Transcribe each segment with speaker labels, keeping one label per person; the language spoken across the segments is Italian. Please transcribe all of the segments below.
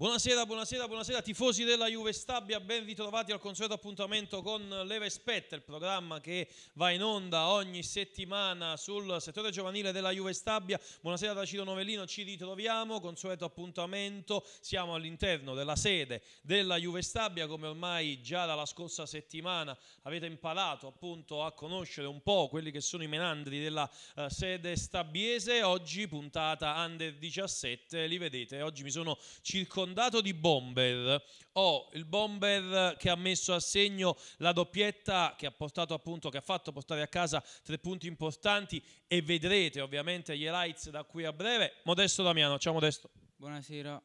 Speaker 1: Buonasera, buonasera, buonasera tifosi della Juve Stabia, ben ritrovati al consueto appuntamento con Leve Spetta, il programma che va in onda ogni settimana sul settore giovanile della Juve Stabia. Buonasera da Ciro Novellino, ci ritroviamo, consueto appuntamento, siamo all'interno della sede della Juve Stabia, come ormai già dalla scorsa settimana avete imparato appunto a conoscere un po' quelli che sono i menandri della uh, sede stabiese. Oggi puntata under 17, li vedete, oggi mi sono circondato condato di bomber, ho oh, il bomber che ha messo a segno la doppietta che ha portato appunto, che ha fatto portare a casa tre punti importanti
Speaker 2: e vedrete ovviamente gli highlights da qui a breve.
Speaker 1: Modesto Damiano, ciao Modesto.
Speaker 2: Buonasera.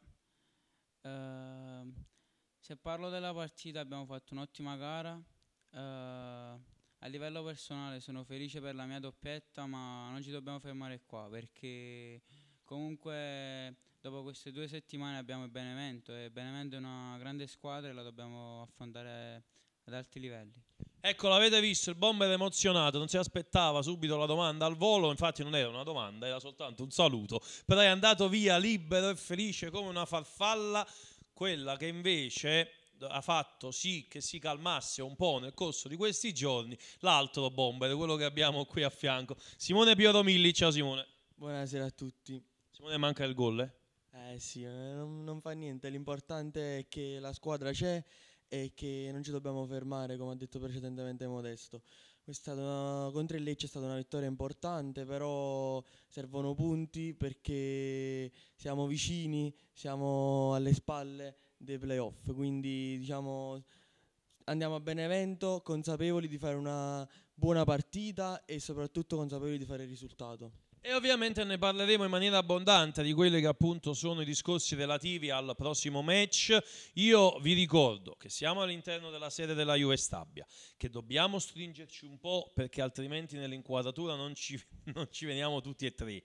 Speaker 2: Uh, se parlo della partita abbiamo fatto un'ottima gara. Uh, a livello personale sono felice per la mia doppietta, ma non ci dobbiamo fermare qua perché comunque dopo queste due settimane abbiamo il Benevento e Benevento è una grande squadra e la dobbiamo affrontare ad alti livelli.
Speaker 1: Ecco, l'avete visto, il bomber emozionato, non si aspettava subito la domanda al volo, infatti non era una domanda, era soltanto un saluto, però è andato via libero e felice come una farfalla, quella che invece ha fatto sì che si calmasse un po' nel corso di questi giorni l'altro bomber, quello che abbiamo qui a fianco,
Speaker 3: Simone Piero Milli, ciao Simone. Buonasera a tutti. Simone manca il gol, eh? Eh sì, eh, non, non fa niente, l'importante è che la squadra c'è e che non ci dobbiamo fermare, come ha detto precedentemente Modesto. Una, contro il Lecce è stata una vittoria importante, però servono punti perché siamo vicini, siamo alle spalle dei playoff, quindi diciamo andiamo a Benevento consapevoli di fare una buona partita e soprattutto consapevoli di fare il risultato.
Speaker 1: E ovviamente ne parleremo in maniera abbondante di quelli che appunto sono i discorsi relativi al prossimo match. Io vi ricordo che siamo all'interno della sede della Juve Stabia, che dobbiamo stringerci un po' perché altrimenti nell'inquadratura non ci, non ci veniamo tutti e tre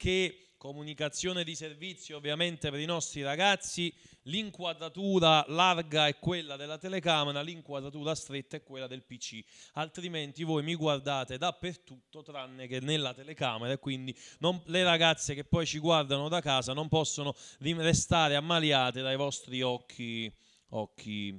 Speaker 1: che comunicazione di servizio ovviamente per i nostri ragazzi, l'inquadratura larga è quella della telecamera, l'inquadratura stretta è quella del PC, altrimenti voi mi guardate dappertutto tranne che nella telecamera e quindi non, le ragazze che poi ci guardano da casa non possono restare ammaliate dai vostri occhi, occhi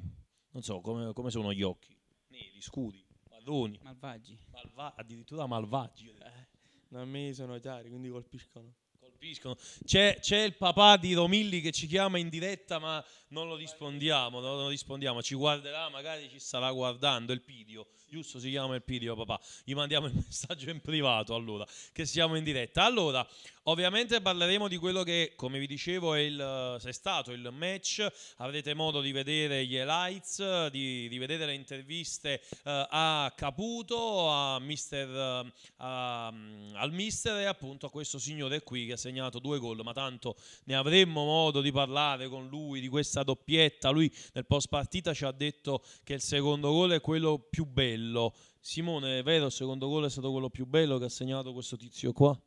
Speaker 1: non so come, come sono gli occhi, neri, scuri, marroni,
Speaker 3: malvagi, Malva- addirittura malvagi. Eh. Da me sono chiari, quindi colpiscono colpiscono.
Speaker 1: C'è, c'è, il papà di Romilli che ci chiama in diretta, ma non lo rispondiamo. Non lo rispondiamo. Ci guarderà, magari ci starà guardando. Il Pidio, giusto? Si chiama il Pidio, papà. Gli mandiamo il messaggio in privato allora, che siamo in diretta. Allora, ovviamente parleremo di quello che, come vi dicevo, è, il, eh, è stato il match. Avrete modo di vedere gli highlights, di, di vedere le interviste uh, a Caputo, a mister, uh, al mister e appunto a questo signore qui che ha segnato due gol, ma tanto ne avremmo modo di parlare con lui di questa doppietta. Lui nel post partita ci ha detto che il secondo gol è quello più bello. Simone, è vero, il secondo gol è stato quello più bello che ha segnato questo tizio qua?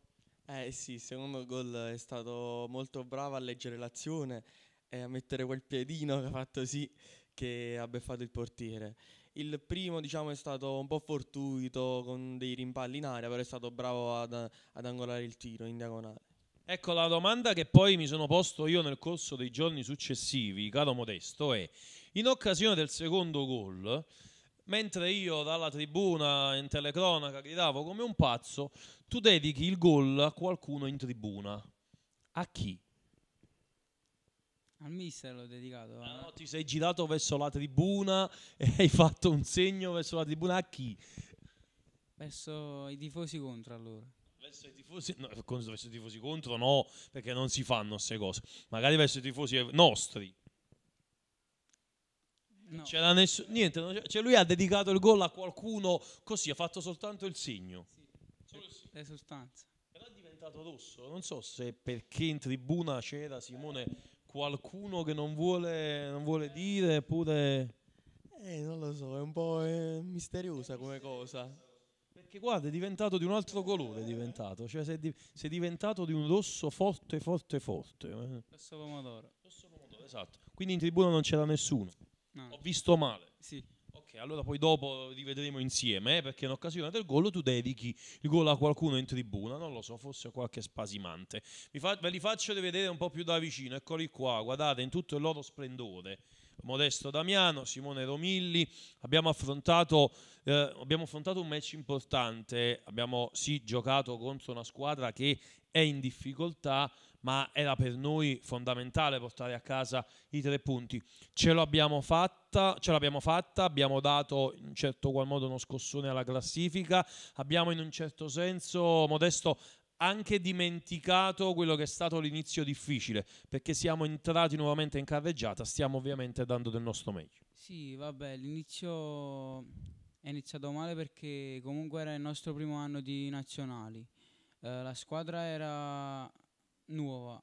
Speaker 3: Eh sì, il secondo gol è stato molto bravo a leggere l'azione e a mettere quel piedino che ha fatto sì che ha beffato il portiere. Il primo, diciamo, è stato un po' fortuito con dei rimpalli in aria, però è stato bravo ad, ad angolare il tiro in diagonale.
Speaker 1: Ecco la domanda che poi mi sono posto io nel corso dei giorni successivi, caro Modesto, è in occasione del secondo gol, mentre io dalla tribuna in telecronaca gridavo come un pazzo, tu dedichi il gol a qualcuno in tribuna. A chi? Al mister l'ho dedicato. Ah, eh? No, ti sei girato verso la tribuna e hai fatto un segno verso la tribuna a chi?
Speaker 2: Verso i tifosi contro allora verso i
Speaker 1: tifosi, no, verso i tifosi contro no, perché non si fanno queste cose, magari verso i tifosi nostri. No. C'era nessuno, niente, cioè lui ha dedicato il gol a qualcuno così, ha fatto soltanto il segno.
Speaker 2: Sì. Solo il Però è diventato rosso, non
Speaker 1: so se perché in tribuna c'era Simone qualcuno che non vuole, non vuole dire, oppure... Eh, non lo so,
Speaker 3: è un po' eh, misteriosa come cosa.
Speaker 1: Perché guarda, è diventato di un altro colore, è diventato, cioè sei, di, diventato di un rosso forte, forte, forte. Eh.
Speaker 2: Rosso pomodoro. Rosso pomodoro, esatto.
Speaker 1: Quindi in tribuna non c'era nessuno. No. Ho visto male. Sì. Ok, allora poi dopo rivedremo insieme, eh, perché in occasione del gol tu dedichi il gol a qualcuno in tribuna, non lo so, forse a qualche spasimante. Vi fa, ve li faccio rivedere un po' più da vicino, eccoli qua, guardate, in tutto il loro splendore. Modesto Damiano, Simone Romilli, abbiamo affrontato, eh, abbiamo affrontato un match importante, abbiamo sì giocato contro una squadra che è in difficoltà, ma era per noi fondamentale portare a casa i tre punti. Ce l'abbiamo fatta, ce l'abbiamo fatta, abbiamo dato in un certo qual modo uno scossone alla classifica, abbiamo in un certo senso, Modesto, anche dimenticato quello che è stato l'inizio difficile, perché siamo entrati nuovamente in carreggiata, stiamo ovviamente dando del nostro meglio.
Speaker 2: Sì, vabbè, l'inizio è iniziato male perché comunque era il nostro primo anno di nazionali. Eh, la squadra era nuova,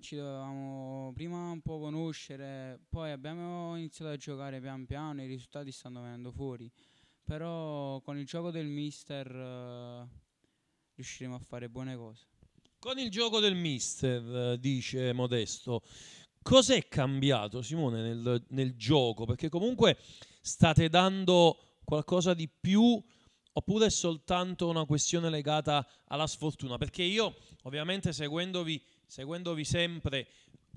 Speaker 2: ci dovevamo prima un po' conoscere, poi abbiamo iniziato a giocare pian piano, i risultati stanno venendo fuori, però con il gioco del mister... Eh, riusciremo a fare buone cose.
Speaker 1: Con il gioco del mister, eh, dice Modesto, cos'è cambiato Simone nel, nel gioco? Perché comunque state dando qualcosa di più oppure è soltanto una questione legata alla sfortuna? Perché io ovviamente seguendovi, seguendovi sempre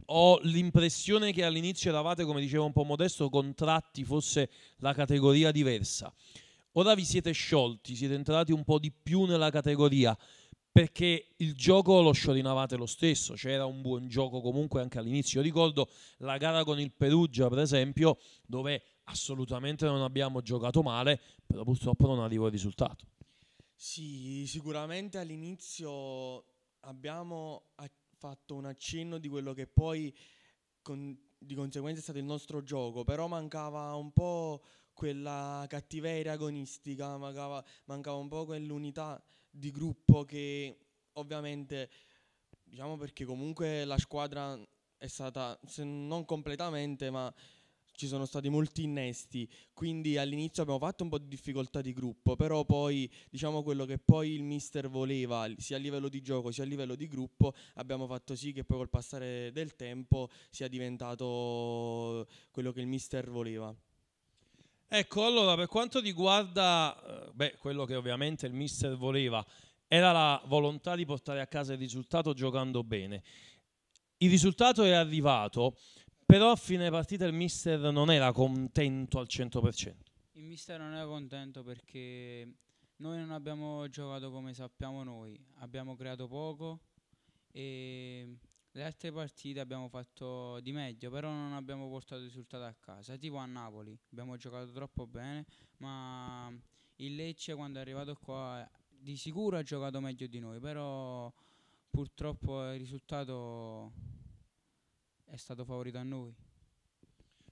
Speaker 1: ho l'impressione che all'inizio eravate, come diceva un po' Modesto, contratti fosse la categoria diversa. Ora vi siete sciolti, siete entrati un po' di più nella categoria perché il gioco lo sciorinavate lo stesso, c'era un buon gioco comunque anche all'inizio. Io ricordo la gara con il Perugia, per esempio, dove assolutamente non abbiamo giocato male, però purtroppo non arriva il risultato.
Speaker 3: Sì, sicuramente all'inizio abbiamo fatto un accenno di quello che poi con, di conseguenza è stato il nostro gioco, però mancava un po' quella cattiveria agonistica, mancava, mancava un po' quell'unità di gruppo che ovviamente, diciamo perché comunque la squadra è stata, se non completamente, ma ci sono stati molti innesti, quindi all'inizio abbiamo fatto un po' di difficoltà di gruppo, però poi diciamo quello che poi il mister voleva, sia a livello di gioco sia a livello di gruppo, abbiamo fatto sì che poi col passare del tempo sia diventato quello che il mister voleva. Ecco,
Speaker 1: allora per quanto riguarda eh, beh, quello che ovviamente il mister voleva, era la volontà di portare a casa il risultato giocando bene. Il risultato è arrivato, però a fine partita il mister non era contento al 100%.
Speaker 2: Il mister non era contento perché noi non abbiamo giocato come sappiamo noi, abbiamo creato poco e le altre partite abbiamo fatto di meglio, però non abbiamo portato risultati a casa, tipo a Napoli. Abbiamo giocato troppo bene, ma il Lecce quando è arrivato qua di sicuro ha giocato meglio di noi, però purtroppo il risultato è stato favorito a noi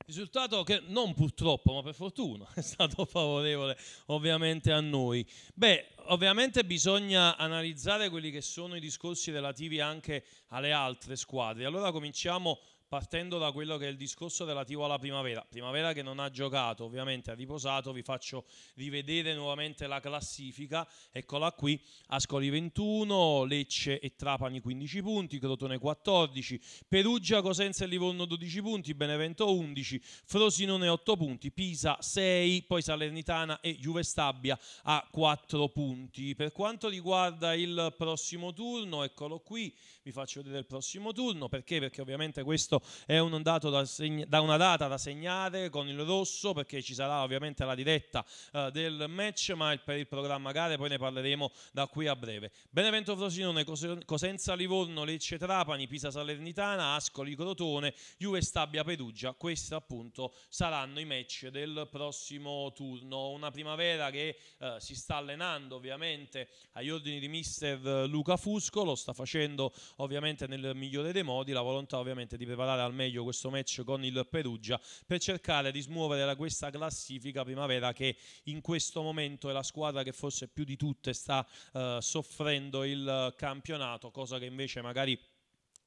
Speaker 1: risultato che non purtroppo, ma per fortuna, è stato favorevole ovviamente a noi. Beh, ovviamente bisogna analizzare quelli che sono i discorsi relativi anche alle altre squadre. Allora cominciamo partendo da quello che è il discorso relativo alla primavera. Primavera che non ha giocato, ovviamente ha riposato, vi faccio rivedere nuovamente la classifica. Eccola qui, Ascoli 21, Lecce e Trapani 15 punti, Crotone 14, Perugia, Cosenza e Livorno 12 punti, Benevento 11, Frosinone 8 punti, Pisa 6, poi Salernitana e Juve Stabia a 4 punti. Per quanto riguarda il prossimo turno, eccolo qui, vi faccio vedere il prossimo turno, perché? Perché ovviamente questo è un dato da, segna- da una data da segnare con il rosso perché ci sarà ovviamente la diretta eh, del match, ma il, per il programma gare poi ne parleremo da qui a breve. Benevento Frosinone, Cos- Cosenza Livorno, Lecce Trapani, Pisa Salernitana, Ascoli Crotone, Juve Stabia Perugia. Questi appunto saranno i match del prossimo turno. Una primavera che eh, si sta allenando ovviamente agli ordini di mister eh, Luca Fusco, lo sta facendo ovviamente nel migliore dei modi, la volontà ovviamente di preparare preparare al meglio questo match con il Perugia per cercare di smuovere da questa classifica primavera che in questo momento è la squadra che forse più di tutte sta eh, soffrendo il campionato, cosa che invece magari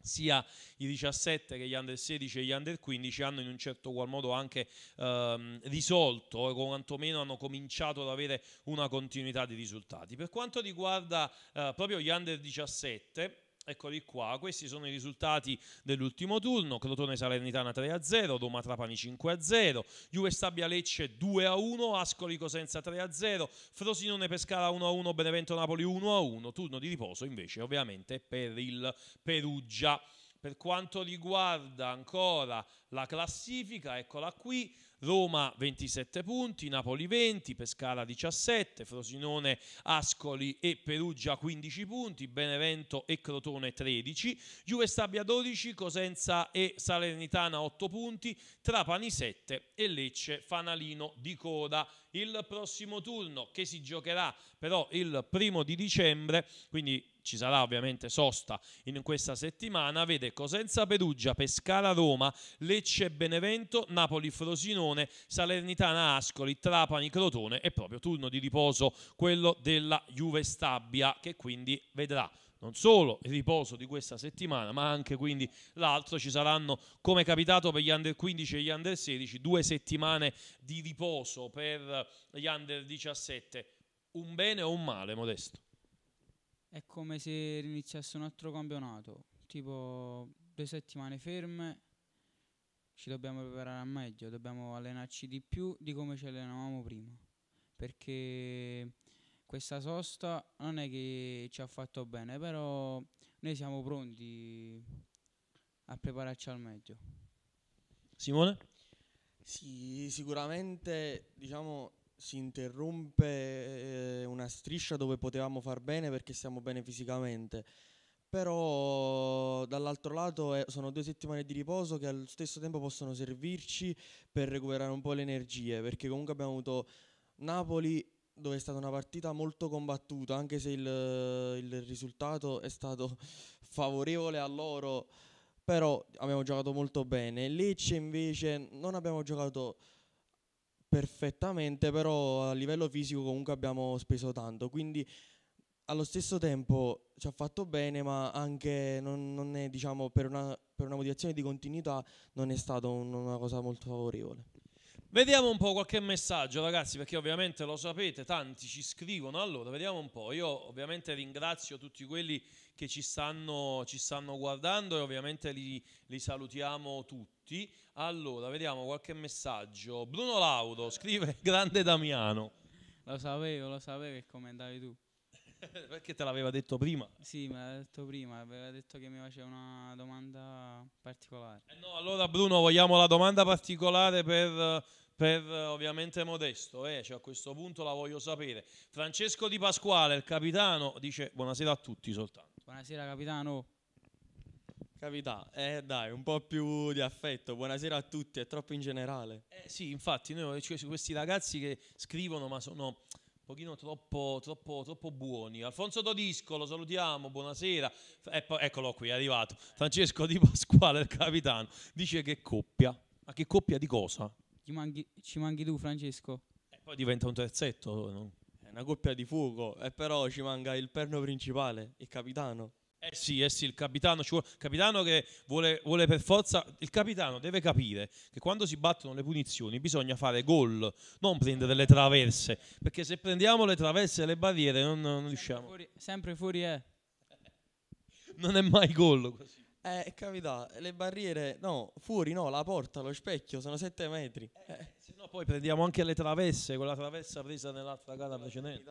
Speaker 1: sia i 17 che gli under 16 e gli under 15 hanno in un certo qual modo anche ehm, risolto o quantomeno hanno cominciato ad avere una continuità di risultati. Per quanto riguarda eh, proprio gli under 17 Eccoli qua, questi sono i risultati dell'ultimo turno, Crotone Salernitana 3-0, Roma Trapani 5-0, Juve Stabia Lecce 2-1, Ascoli Cosenza 3-0, Frosinone Pescara 1-1, Benevento Napoli 1-1, turno di riposo invece ovviamente per il Perugia. Per quanto riguarda ancora la classifica, eccola qui, Roma 27 punti, Napoli 20, Pescara 17, Frosinone, Ascoli e Perugia 15 punti, Benevento e Crotone 13, Juve Stabia 12, Cosenza e Salernitana 8 punti, Trapani 7 e Lecce Fanalino di coda. Il prossimo turno che si giocherà però il primo di dicembre, quindi ci sarà ovviamente sosta in questa settimana, vede Cosenza Perugia, Pescara Roma, Lecce Benevento, Napoli Frosinone, Salernitana Ascoli, Trapani Crotone e proprio turno di riposo quello della Juve Stabia che quindi vedrà non solo il riposo di questa settimana, ma anche quindi l'altro ci saranno, come capitato per gli under 15 e gli under 16, due settimane di riposo per gli under 17. Un bene o un male, Modesto?
Speaker 2: È come se iniziasse un altro campionato, tipo due settimane ferme, ci dobbiamo preparare al meglio, dobbiamo allenarci di più di come ci allenavamo prima, perché questa sosta non è che ci ha fatto bene, però noi siamo pronti a prepararci al meglio. Simone? Sì, sicuramente diciamo
Speaker 3: si interrompe eh, una striscia dove potevamo far bene perché stiamo bene fisicamente. Però dall'altro lato eh, sono due settimane di riposo che allo stesso tempo possono servirci per recuperare un po' le energie, perché comunque abbiamo avuto Napoli dove è stata una partita molto combattuta, anche se il, il risultato è stato favorevole a loro, però abbiamo giocato molto bene. Lecce invece non abbiamo giocato perfettamente, però a livello fisico comunque abbiamo speso tanto, quindi allo stesso tempo ci ha fatto bene, ma anche non, non è, diciamo, per, una, per una motivazione di continuità non è stata un, una cosa molto favorevole.
Speaker 1: Vediamo un po' qualche messaggio, ragazzi, perché ovviamente lo sapete, tanti ci scrivono. Allora, vediamo un po'. Io ovviamente ringrazio tutti quelli che ci stanno, ci stanno guardando e ovviamente li, li salutiamo tutti. Allora, vediamo qualche messaggio. Bruno Lauro scrive Grande Damiano.
Speaker 2: Lo sapevo, lo sapevo che commentavi tu. perché te l'aveva detto prima? Sì, me l'aveva detto prima, aveva detto che mi faceva una domanda particolare. Eh no,
Speaker 1: allora Bruno, vogliamo la domanda particolare per per
Speaker 2: eh, ovviamente Modesto, eh,
Speaker 1: cioè a questo punto la voglio sapere. Francesco Di Pasquale, il capitano, dice buonasera a tutti soltanto.
Speaker 3: Buonasera capitano. Capità, eh dai, un po' più di affetto. Buonasera a tutti, è troppo in generale. Eh sì, infatti, noi, eh, cioè, questi ragazzi che
Speaker 1: scrivono ma sono un pochino troppo, troppo, troppo buoni. Alfonso Todisco, lo salutiamo, buonasera. E eh, poi, eccolo qui, è arrivato. Francesco Di Pasquale, il capitano, dice che coppia. Ma che coppia di cosa?
Speaker 2: ci manchi, ci manchi tu Francesco. E poi
Speaker 3: diventa un terzetto, no? è una coppia di fuoco, e però ci manca il perno principale, il capitano. Eh
Speaker 1: sì, eh sì, il capitano, vuole, capitano che vuole, vuole, per forza, il capitano deve capire che quando si battono le punizioni bisogna fare gol, non prendere le traverse, perché se prendiamo le traverse e le barriere non, non riusciamo. fuori,
Speaker 2: sempre fuori è.
Speaker 3: Non
Speaker 1: è mai gol così.
Speaker 3: Eh, capita, le barriere, no, fuori no, la porta, lo specchio, sono 7 metri. Eh, eh. Se no poi prendiamo anche le travesse, quella travessa presa nell'altra gara precedente.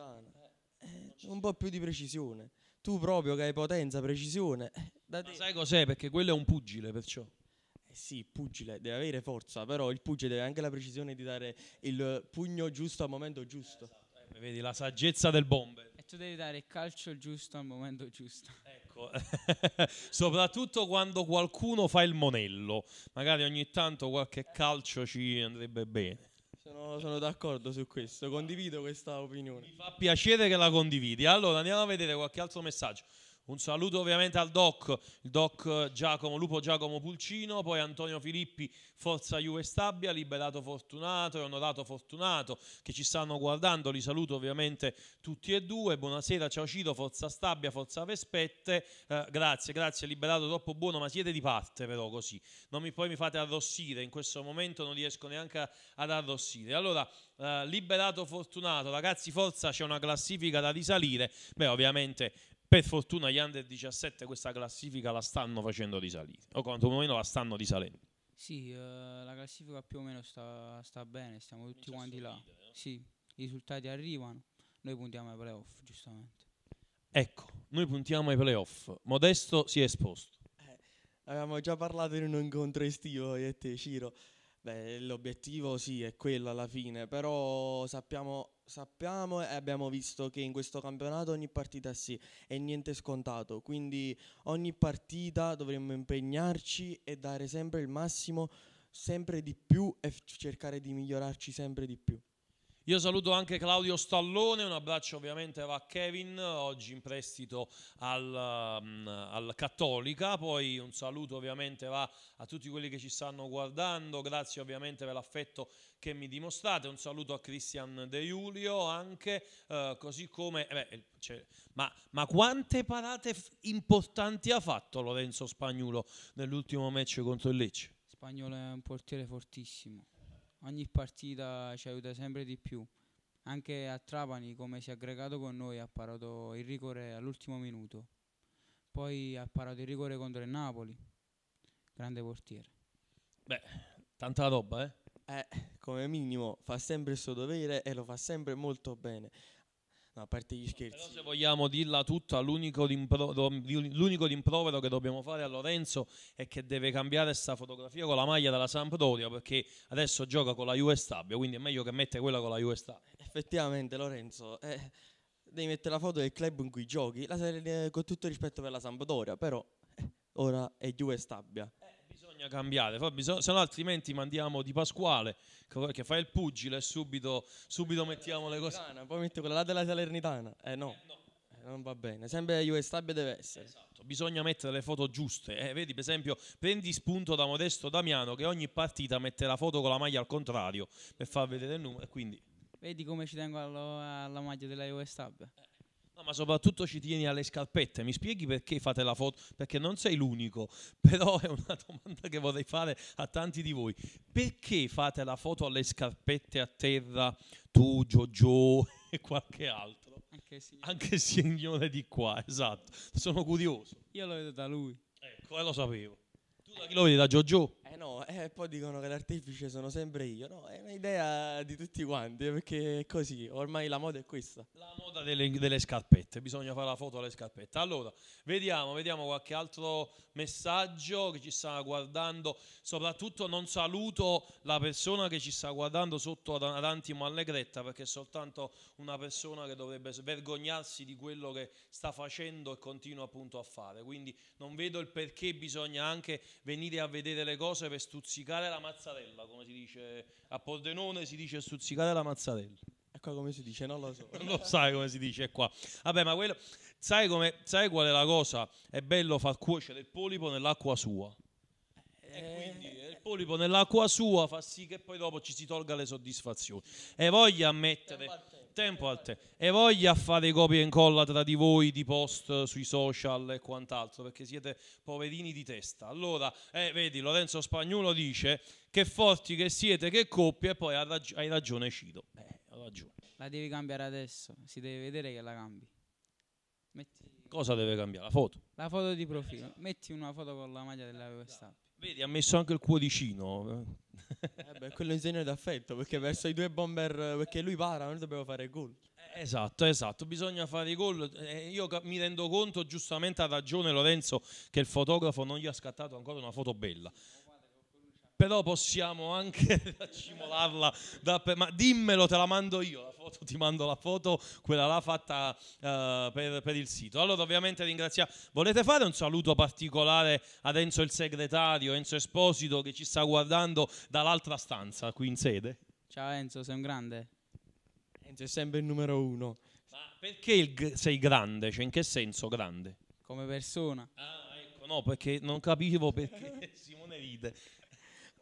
Speaker 3: Eh, un po' più di precisione. Tu proprio che hai potenza, precisione. Eh, Ma te... sai cos'è? Perché quello è un pugile, perciò. Eh sì, il pugile deve avere forza, però il pugile deve anche la precisione di dare il pugno giusto al momento giusto. Eh,
Speaker 1: esatto. Eh, vedi, la saggezza del bomber.
Speaker 2: E tu devi dare il calcio giusto al momento giusto. Eh.
Speaker 1: soprattutto quando qualcuno fa il monello. Magari ogni tanto qualche calcio ci andrebbe bene.
Speaker 3: Sono, sono, d'accordo su questo, condivido questa opinione. Mi fa
Speaker 1: piacere che la condividi. Allora andiamo a vedere qualche altro messaggio. Un saluto ovviamente al doc, il doc Giacomo, Lupo Giacomo Pulcino, poi Antonio Filippi, Forza Juve Stabia, Liberato Fortunato e Onorato Fortunato che ci stanno guardando, li saluto ovviamente tutti e due, buonasera, ciao Cito, Forza Stabia, Forza Vespette, eh, grazie, grazie, Liberato troppo buono, ma siete di parte però così, non mi, poi mi fate arrossire, in questo momento non riesco neanche ad arrossire. Allora, eh, Liberato Fortunato, ragazzi, forza, c'è una classifica da risalire, beh ovviamente per fortuna gli under 17 questa classifica la stanno facendo risalire, o quantomeno la stanno risalendo.
Speaker 2: Sì, eh, la classifica più o meno sta, sta bene, stiamo tutti quanti là. Leader, no? Sì, i risultati arrivano, noi puntiamo ai playoff, giustamente.
Speaker 1: Ecco, noi puntiamo ai playoff. Modesto si è esposto. Eh,
Speaker 3: avevamo già parlato in un incontro estivo io e te, Ciro. Beh, l'obiettivo sì è quello alla fine, però sappiamo sappiamo e abbiamo visto che in questo campionato ogni partita è sì e niente scontato, quindi ogni partita dovremmo impegnarci e dare sempre il massimo, sempre di più e f- cercare di migliorarci sempre di più. Io
Speaker 1: saluto anche Claudio Stallone, un abbraccio ovviamente va a Kevin, oggi in prestito al, mm, al, Cattolica, poi un saluto ovviamente va a tutti quelli che ci stanno guardando, grazie ovviamente per l'affetto che mi dimostrate, un saluto a Cristian De Julio anche, eh, così come... Eh beh, cioè, ma, ma, quante parate importanti ha fatto Lorenzo Spagnolo nell'ultimo match contro il Lecce?
Speaker 2: Spagnolo è un portiere fortissimo ogni partita ci aiuta sempre di più. Anche a Trapani, come si è aggregato con noi, ha parato il rigore all'ultimo minuto. Poi ha parato il rigore contro il Napoli, grande portiere. Beh, tanta roba, eh? Eh, come minimo fa sempre il suo dovere e lo
Speaker 3: fa sempre molto bene. No, a parte gli scherzi. Però
Speaker 1: se vogliamo dirla tutta, l'unico, rimpro- l'unico rimprovero che dobbiamo fare a Lorenzo è che deve cambiare sta fotografia con la maglia della Sampdoria perché adesso gioca con la US Tabia, quindi è meglio che mette quella con la US Tabia.
Speaker 3: Effettivamente Lorenzo, eh, devi mettere la foto del club in cui giochi, la serie, eh, con tutto rispetto per la Sampdoria, però eh, ora è US Tabia bisogna cambiare,
Speaker 1: se no altrimenti mandiamo Di Pasquale che fa il pugile e subito, subito mettiamo le cose. Poi metto quella là della Salernitana, eh no. Eh, no eh, non va bene. Sempre Juventus deve essere. Esatto, bisogna mettere le foto giuste. Eh. Vedi, per esempio, prendi spunto da Modesto Damiano che ogni partita mette la foto con la maglia al contrario per far vedere il numero. Quindi.
Speaker 2: Vedi come ci tengo allo, alla maglia della Juventus. Eh.
Speaker 1: No, ma soprattutto ci tieni alle scarpette. Mi spieghi perché fate la foto? Perché non sei l'unico, però è una domanda che vorrei fare a tanti di voi. Perché fate la foto alle scarpette a terra tu, Giorgio e qualche altro? Anche signore. Anche signore di qua, esatto. Sono curioso.
Speaker 3: Io lo vedo da lui. Ecco, e eh, lo sapevo.
Speaker 1: Tu da chi lo vedi? Da Giorgio?
Speaker 3: Eh no, e eh, poi dicono che l'artefice sono sempre io. No, è un'idea di tutti quanti, eh, perché è così, ormai la moda è questa. La moda delle, delle scarpette, bisogna fare la foto alle scarpette. Allora,
Speaker 1: vediamo, vediamo qualche altro messaggio che ci sta guardando. Soprattutto non saluto la persona che ci sta guardando sotto ad, ad Antimo Allegretta, perché è soltanto una persona che dovrebbe svergognarsi di quello che sta facendo e continua appunto a fare. Quindi non vedo il perché bisogna anche venire a vedere le cose cose per stuzzicare la mazzarella, come si dice a Pordenone, si dice stuzzicare la mazzarella. E ecco qua come si dice? Non lo so. non lo sai come si dice qua. Vabbè, ma quello, sai, come, sai qual è la cosa? È bello far cuocere il polipo nell'acqua sua.
Speaker 3: E eh. quindi eh,
Speaker 1: il polipo nell'acqua sua fa sì che poi dopo ci si tolga le soddisfazioni. E voglio ammettere tempo al te. E voglia fare copia e incolla tra di voi di post sui social e quant'altro, perché siete poverini di testa. Allora, eh, vedi, Lorenzo Spagnolo dice che forti che siete, che coppie, e poi rag- hai ragione Cido. Beh,
Speaker 2: ho ragione. La devi cambiare adesso, si deve vedere che la cambi. Metti...
Speaker 1: Cosa deve cambiare? La foto?
Speaker 2: La foto di profilo. Metti una foto con la maglia della esatto. Vedi,
Speaker 3: ha messo
Speaker 1: anche il cuoricino.
Speaker 3: eh beh, quello è un segno d'affetto perché verso i due bomber, perché lui para, noi dobbiamo fare gol.
Speaker 1: Eh, esatto, esatto, bisogna fare i gol. Eh, io mi rendo conto, giustamente ha ragione Lorenzo, che il fotografo non gli ha scattato ancora una foto bella però possiamo anche accimolarla, da, ma dimmelo, te la mando io, la foto, ti mando la foto, quella là fatta uh, per, per, il sito. Allora ovviamente ringraziamo, volete fare un saluto particolare ad Enzo il segretario, Enzo Esposito che ci sta guardando dall'altra stanza qui in sede?
Speaker 2: Ciao Enzo, sei un grande. Enzo è sempre il numero uno. Ma
Speaker 1: perché il, sei grande? Cioè in che senso grande?
Speaker 2: Come persona. Ah, ecco,
Speaker 1: no, perché non capivo
Speaker 2: perché Simone ride.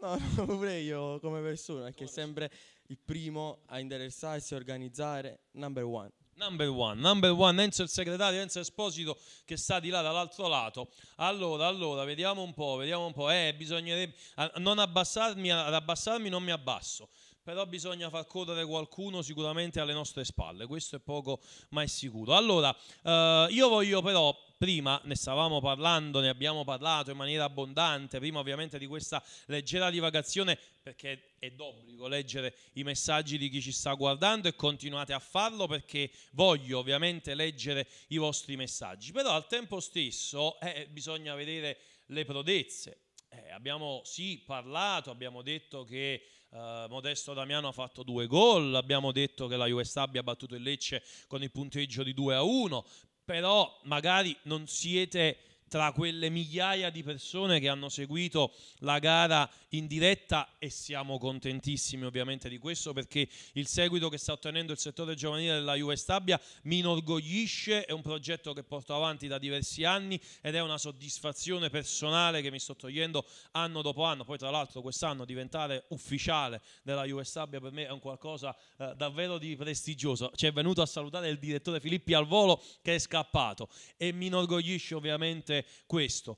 Speaker 3: No, lo vorrei io come persona, perché è sempre il primo a interessarsi, a organizzare, number one.
Speaker 1: Number one, number one, Enzo il segretario, Enzo Esposito che sta di là dall'altro lato. Allora, allora, vediamo un po', vediamo un po'. Eh, bisognerebbe non abbassarmi, ad abbassarmi non mi abbasso però bisogna far correre qualcuno sicuramente alle nostre spalle, questo è poco ma è sicuro. Allora, eh, io voglio però prima ne stavamo parlando, ne abbiamo parlato in maniera abbondante, prima ovviamente di questa leggera divagazione, perché è d'obbligo leggere i messaggi di chi ci sta guardando e continuate a farlo perché voglio ovviamente leggere i vostri messaggi, però al tempo stesso eh, bisogna vedere le prodezze. Eh, abbiamo sì parlato, abbiamo detto che Uh, Modesto Damiano ha fatto due gol, abbiamo detto che la USA abbia battuto il Lecce con il punteggio di 2 a 1, però magari non siete tra quelle migliaia di persone che hanno seguito la gara in diretta e siamo contentissimi ovviamente di questo perché il seguito che sta ottenendo il settore giovanile della Juve Stabia mi inorgoglisce, è un progetto che porto avanti da diversi anni ed è una soddisfazione personale che mi sto togliendo anno dopo anno, poi tra l'altro quest'anno diventare ufficiale della Juve Stabia per me è un qualcosa eh, davvero di prestigioso, ci è venuto a salutare il direttore Filippi al volo che è scappato e mi inorgoglisce ovviamente questo.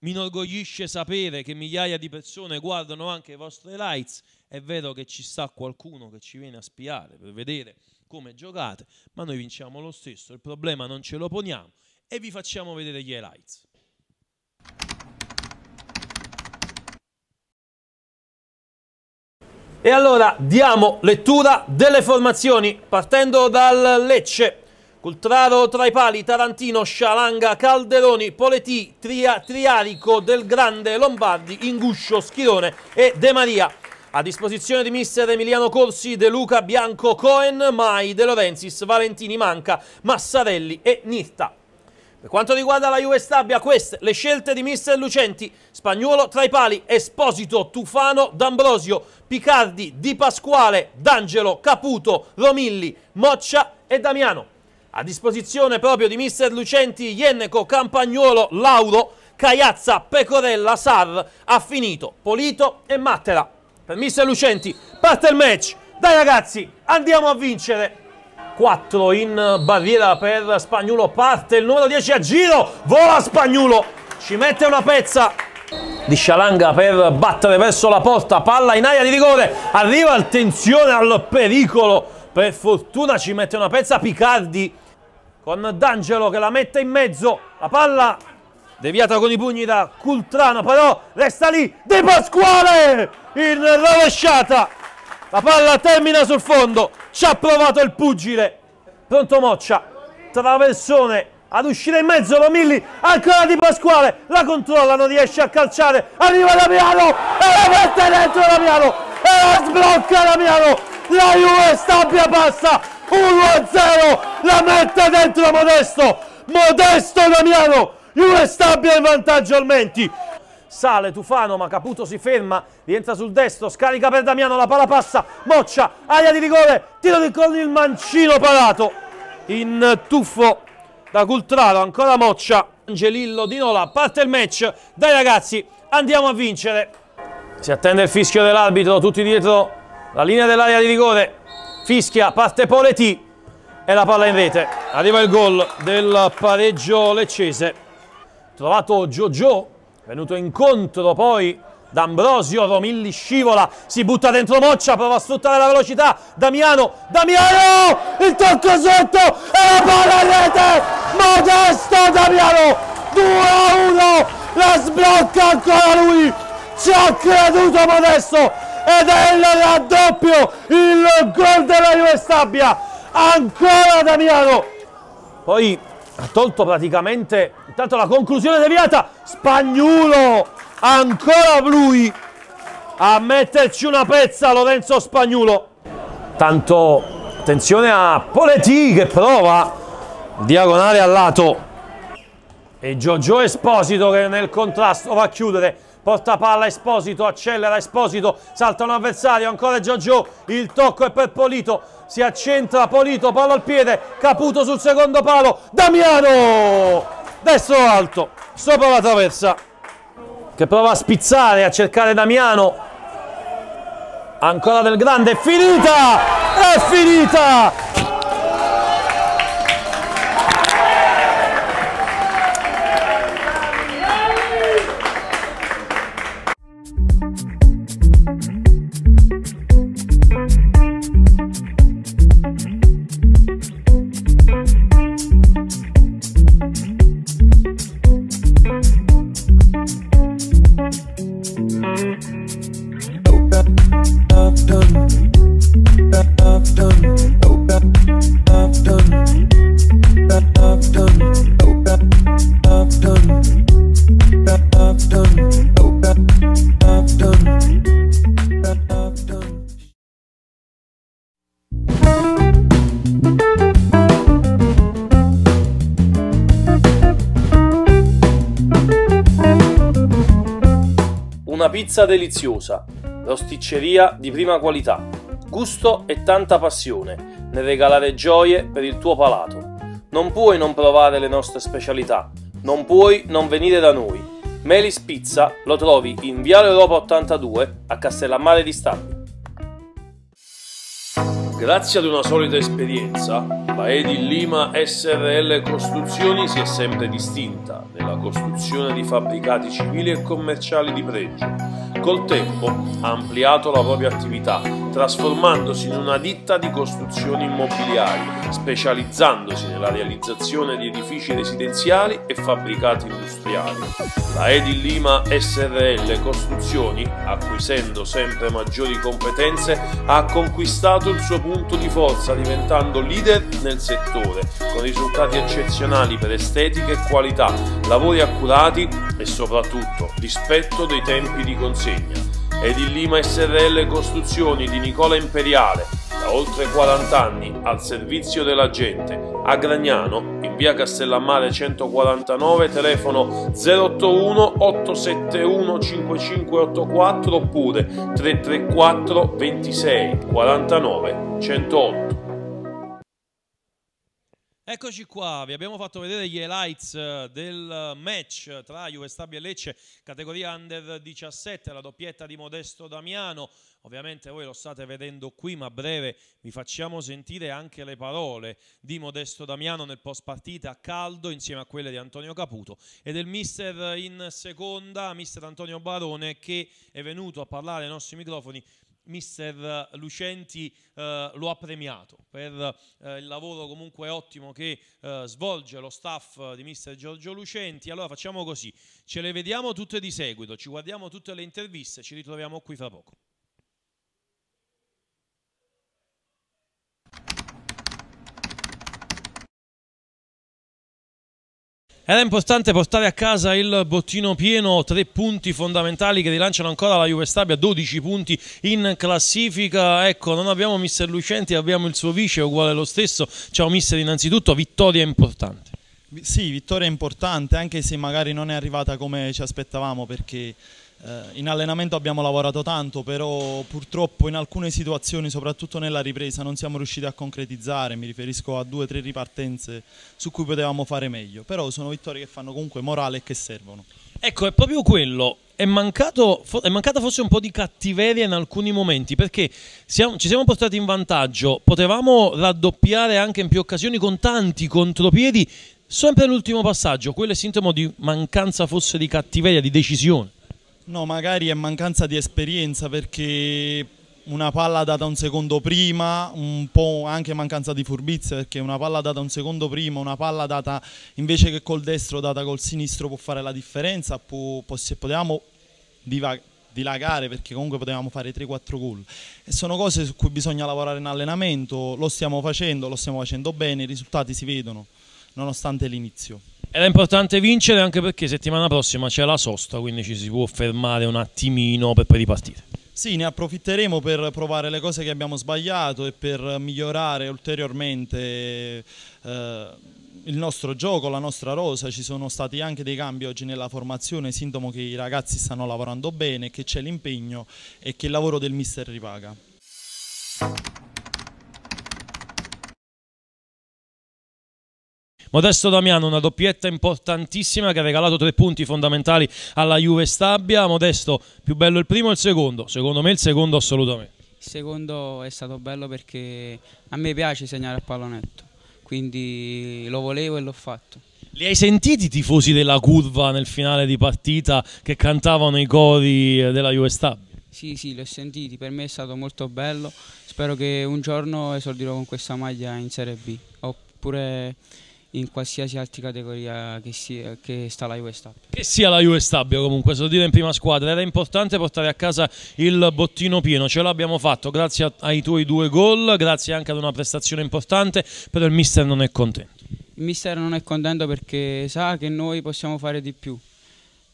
Speaker 1: Mi inorgoglisce sapere che migliaia di persone guardano anche i vostri lights. È vero che ci sta qualcuno che ci viene a spiare per vedere come giocate, ma noi vinciamo lo stesso. Il problema non ce lo poniamo e vi facciamo vedere gli highlights. E allora diamo lettura delle formazioni partendo dal Lecce. Cultraro tra i pali, Tarantino, Scialanga, Calderoni, Poletì, Tria, Triarico, Del Grande, Lombardi, Inguscio, Schirone e De Maria. A disposizione di mister Emiliano Corsi, De Luca, Bianco, Cohen, Mai, De Lorenzis, Valentini, Manca, Massarelli e Nirta. Per quanto riguarda la Juve Stabia, queste le scelte di mister Lucenti, Spagnuolo tra i pali, Esposito, Tufano, D'Ambrosio, Picardi, Di Pasquale, D'Angelo, Caputo, Romilli, Moccia e Damiano. A disposizione proprio di mister Lucenti, Ienneco, Campagnuolo, Lauro, Caiazza, Pecorella, Sar, ha finito Polito e Mattera. Per mister Lucenti parte il match. Dai ragazzi, andiamo a vincere. 4 in barriera per Spagnolo, parte il numero 10 a giro, vola Spagnolo, ci mette una pezza di Scialanga per battere verso la porta, palla in aria di rigore, arriva attenzione al pericolo, per fortuna ci mette una pezza Picardi con D'Angelo che la mette in mezzo, la palla deviata con i pugni da Cultrano, però resta lì De Pasquale in rovesciata, la palla termina sul fondo, ci ha provato il pugile, pronto Moccia, traversone ad uscire in mezzo Lomilli, ancora Di Pasquale, la controlla, non riesce a calciare, arriva Damiano e la
Speaker 4: mette dentro Damiano e la sblocca Damiano, la Juve stabia passa 1-0, la mette dentro Modesto, Modesto Damiano,
Speaker 1: Juve stabile in vantaggio al Menti. Sale Tufano, ma Caputo si ferma, rientra sul destro, scarica per Damiano, la palla passa, moccia, aria di rigore, tiro di con il mancino parato. In tuffo da Cultraro, ancora moccia, Angelillo di Nola, parte il match, dai ragazzi, andiamo a vincere. Si attende il fischio dell'arbitro, tutti dietro la linea dell'area di rigore, Fischia, parte Poleti e la palla in rete. Arriva il gol del pareggio leccese. Trovato Giorgio, venuto incontro poi D'Ambrosio, Romilli scivola, si butta dentro Moccia, prova a sfruttare la velocità, Damiano, Damiano,
Speaker 5: il tocco sotto e la palla in rete, modesto Damiano, 2 a 1, la sblocca ancora lui, ci ha creduto
Speaker 1: modesto, ed è il raddoppio, il gol della Juve Stabia, ancora Damiano, poi ha tolto praticamente, intanto la conclusione deviata, Spagnolo, ancora lui a metterci una pezza Lorenzo Spagnolo. tanto attenzione a Poletti che prova, diagonale al lato, e Giorgio Esposito che nel contrasto va a chiudere porta palla Esposito, accelera Esposito, salta un avversario, ancora Giorgio, il tocco è per Polito, si accentra Polito, palla al piede, Caputo sul secondo palo, Damiano, destro alto, sopra la traversa, che prova a spizzare, a cercare Damiano, ancora del grande, è finita, è finita, pizza deliziosa, rosticceria di prima qualità, gusto e tanta passione nel regalare gioie per il tuo palato. Non puoi non provare le nostre specialità, non puoi non venire da noi. Melis Pizza lo trovi in Viale Europa 82 a Castellammare di Stabia. Grazie ad una solida
Speaker 6: esperienza, Paedi Lima SRL Costruzioni si è sempre distinta nella costruzione di fabbricati civili e commerciali di pregio. Col tempo ha ampliato la propria attività, trasformandosi in una ditta di costruzioni immobiliari, specializzandosi nella realizzazione di edifici residenziali e fabbricati industriali. La Edi Lima SRL Costruzioni, acquisendo sempre maggiori competenze, ha conquistato il suo punto di forza diventando leader nel settore, con risultati eccezionali per estetica e qualità, lavori accurati e soprattutto rispetto dei tempi di consegna ed il Lima SRL Costruzioni di Nicola Imperiale, da oltre 40 anni al servizio della gente, a Gragnano, in via Castellammare 149, telefono 081 871 5584 oppure 334 26 49 108. Eccoci
Speaker 1: qua, vi abbiamo fatto vedere gli highlights eh, del match tra Juve Stabia e Lecce, categoria under 17, la doppietta di Modesto Damiano. Ovviamente voi lo state vedendo qui, ma a breve vi facciamo sentire anche le parole di Modesto Damiano nel post partita a caldo insieme a quelle di Antonio Caputo e del mister in seconda, mister Antonio Barone, che è venuto a parlare ai nostri microfoni mister Lucenti eh, lo ha premiato per eh, il lavoro comunque ottimo che eh, svolge lo staff di mister Giorgio Lucenti. Allora facciamo così, ce le vediamo tutte di seguito, ci guardiamo tutte le interviste, ci ritroviamo qui fra poco. Era importante portare a casa il bottino pieno, tre punti fondamentali che rilanciano ancora la Juve Stabia, 12 punti in classifica. Ecco, non abbiamo mister Lucenti, abbiamo il suo vice, uguale lo stesso. Ciao mister, innanzitutto, vittoria importante.
Speaker 4: Sì, vittoria importante, anche se magari non è arrivata come ci aspettavamo perché eh, in allenamento abbiamo lavorato tanto, però purtroppo in alcune situazioni, soprattutto nella ripresa, non siamo riusciti a concretizzare. Mi riferisco a due o tre ripartenze su cui potevamo fare meglio. Però sono vittorie che fanno comunque morale e che servono.
Speaker 1: Ecco, è proprio quello. È, mancato, è mancata forse un po' di cattiveria in alcuni momenti perché siamo, ci siamo portati in vantaggio, potevamo raddoppiare anche in più occasioni con tanti contropiedi, sempre l'ultimo passaggio, quello è sintomo di mancanza forse di cattiveria, di decisione.
Speaker 4: No, magari è mancanza di esperienza perché una palla data un secondo prima, un po' anche mancanza di furbizia perché una palla data un secondo prima, una palla data invece che col destro data col sinistro può fare la differenza, può, potevamo dilagare perché comunque potevamo fare 3-4 gol e sono cose su cui bisogna lavorare in allenamento, lo stiamo facendo, lo stiamo facendo bene, i risultati si vedono nonostante l'inizio. Era
Speaker 1: importante vincere anche perché settimana prossima c'è la sosta, quindi ci si può fermare un attimino per poi ripartire.
Speaker 4: Sì, ne approfitteremo per provare le cose che abbiamo sbagliato e per migliorare ulteriormente eh, il nostro gioco, la nostra rosa. Ci sono stati anche dei cambi oggi nella formazione, sintomo che i ragazzi stanno lavorando bene, che c'è l'impegno e che il lavoro del mister ripaga.
Speaker 1: Modesto Damiano, una doppietta importantissima che ha regalato tre punti fondamentali alla Juve Stabia. Modesto, più bello il primo o il secondo? Secondo me il secondo assolutamente.
Speaker 2: Il secondo è stato bello perché a me piace segnare a pallonetto, quindi lo volevo e l'ho fatto. Li
Speaker 1: hai sentiti i tifosi della curva nel finale di partita che cantavano i cori della Juve Stabia?
Speaker 2: Sì, sì, li ho sentiti, per me è stato molto bello, spero che un giorno esordirò con questa maglia in Serie B, oppure in qualsiasi altra categoria che, sia, che sta la US Tab.
Speaker 1: Che sia la US Tab comunque, se lo dire in prima squadra, era importante portare a casa il bottino pieno, ce l'abbiamo fatto grazie ai tuoi due gol, grazie anche ad una prestazione importante, però il mister non è contento.
Speaker 2: Il mister non è contento perché sa che noi possiamo fare di più.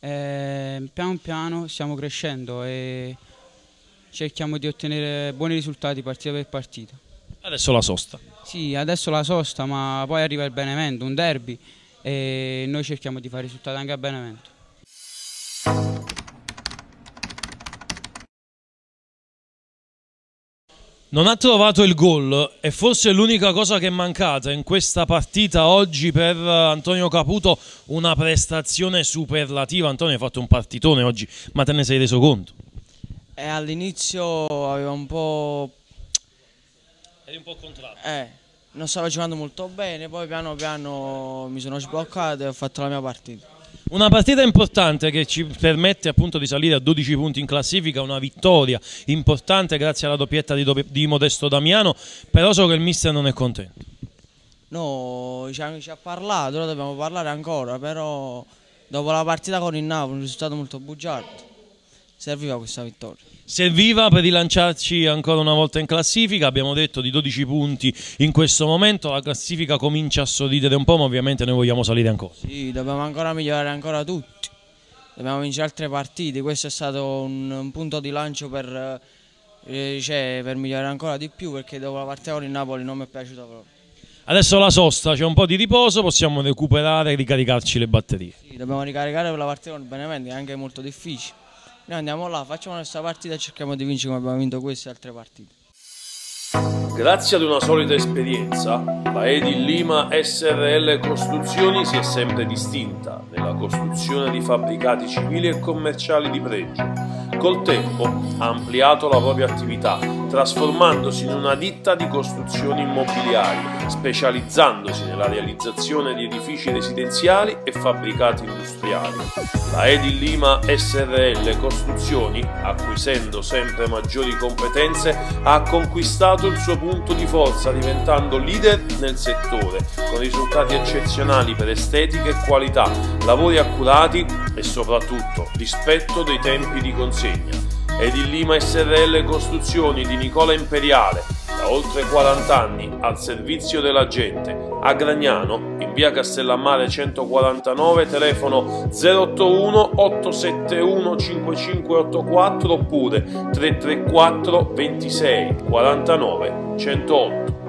Speaker 2: Eh, piano piano stiamo crescendo e cerchiamo di ottenere buoni risultati partita per partita. Adesso la sosta. Sì, adesso la sosta, ma poi arriva il Benevento, un derby e noi cerchiamo di fare risultati anche a Benevento.
Speaker 1: Non ha trovato il gol e forse l'unica cosa che è mancata in questa partita oggi per Antonio Caputo, una prestazione superlativa. Antonio hai fatto un partitone oggi, ma te ne sei reso conto?
Speaker 5: Eh, all'inizio avevo un po' Eri un po' contratto. Eh, non stavo giocando molto bene, poi piano piano mi sono sbloccato e ho fatto la mia partita.
Speaker 1: Una partita importante che ci permette appunto di salire a 12 punti in classifica, una vittoria importante grazie alla doppietta di, di Modesto Damiano, però so che il mister non è contento.
Speaker 5: No, ci diciamo ha, ci ha parlato, ora dobbiamo parlare ancora, però dopo la partita con il Napoli è un risultato molto bugiardo. Serviva questa vittoria.
Speaker 1: Serviva per rilanciarci ancora una volta in classifica, abbiamo detto di 12 punti in questo momento, la classifica comincia a sorridere un po', ma ovviamente noi vogliamo salire ancora.
Speaker 5: Sì, dobbiamo ancora migliorare ancora tutti, dobbiamo vincere altre partite, questo è stato un, un punto di lancio per, eh, cioè, per, migliorare ancora di più perché dopo la partita con il Napoli non mi è piaciuta proprio.
Speaker 1: Adesso la sosta, c'è un po' di riposo, possiamo recuperare e ricaricarci le batterie.
Speaker 5: Sì, dobbiamo ricaricare per la partita con il Benevento, è anche molto difficile. Noi andiamo là, facciamo la nostra partita e cerchiamo di vincere come abbiamo vinto queste altre partite.
Speaker 6: Grazie ad una solida esperienza, Paedi Lima SRL Costruzioni si è sempre distinta nella costruzione di fabbricati civili e commerciali di pregio. Col tempo ha ampliato la propria attività trasformandosi in una ditta di costruzioni immobiliari, specializzandosi nella realizzazione di edifici residenziali e fabbricati industriali. La Edil Lima SRL Costruzioni, acquisendo sempre maggiori competenze, ha conquistato il suo punto di forza diventando leader nel settore, con risultati eccezionali per estetica e qualità, lavori accurati e soprattutto rispetto dei tempi di consegna ed il Lima SRL Costruzioni di Nicola Imperiale, da oltre 40 anni al servizio della gente, a Gragnano, in via Castellammare 149, telefono 081 871 5584 oppure 334 26 49 108.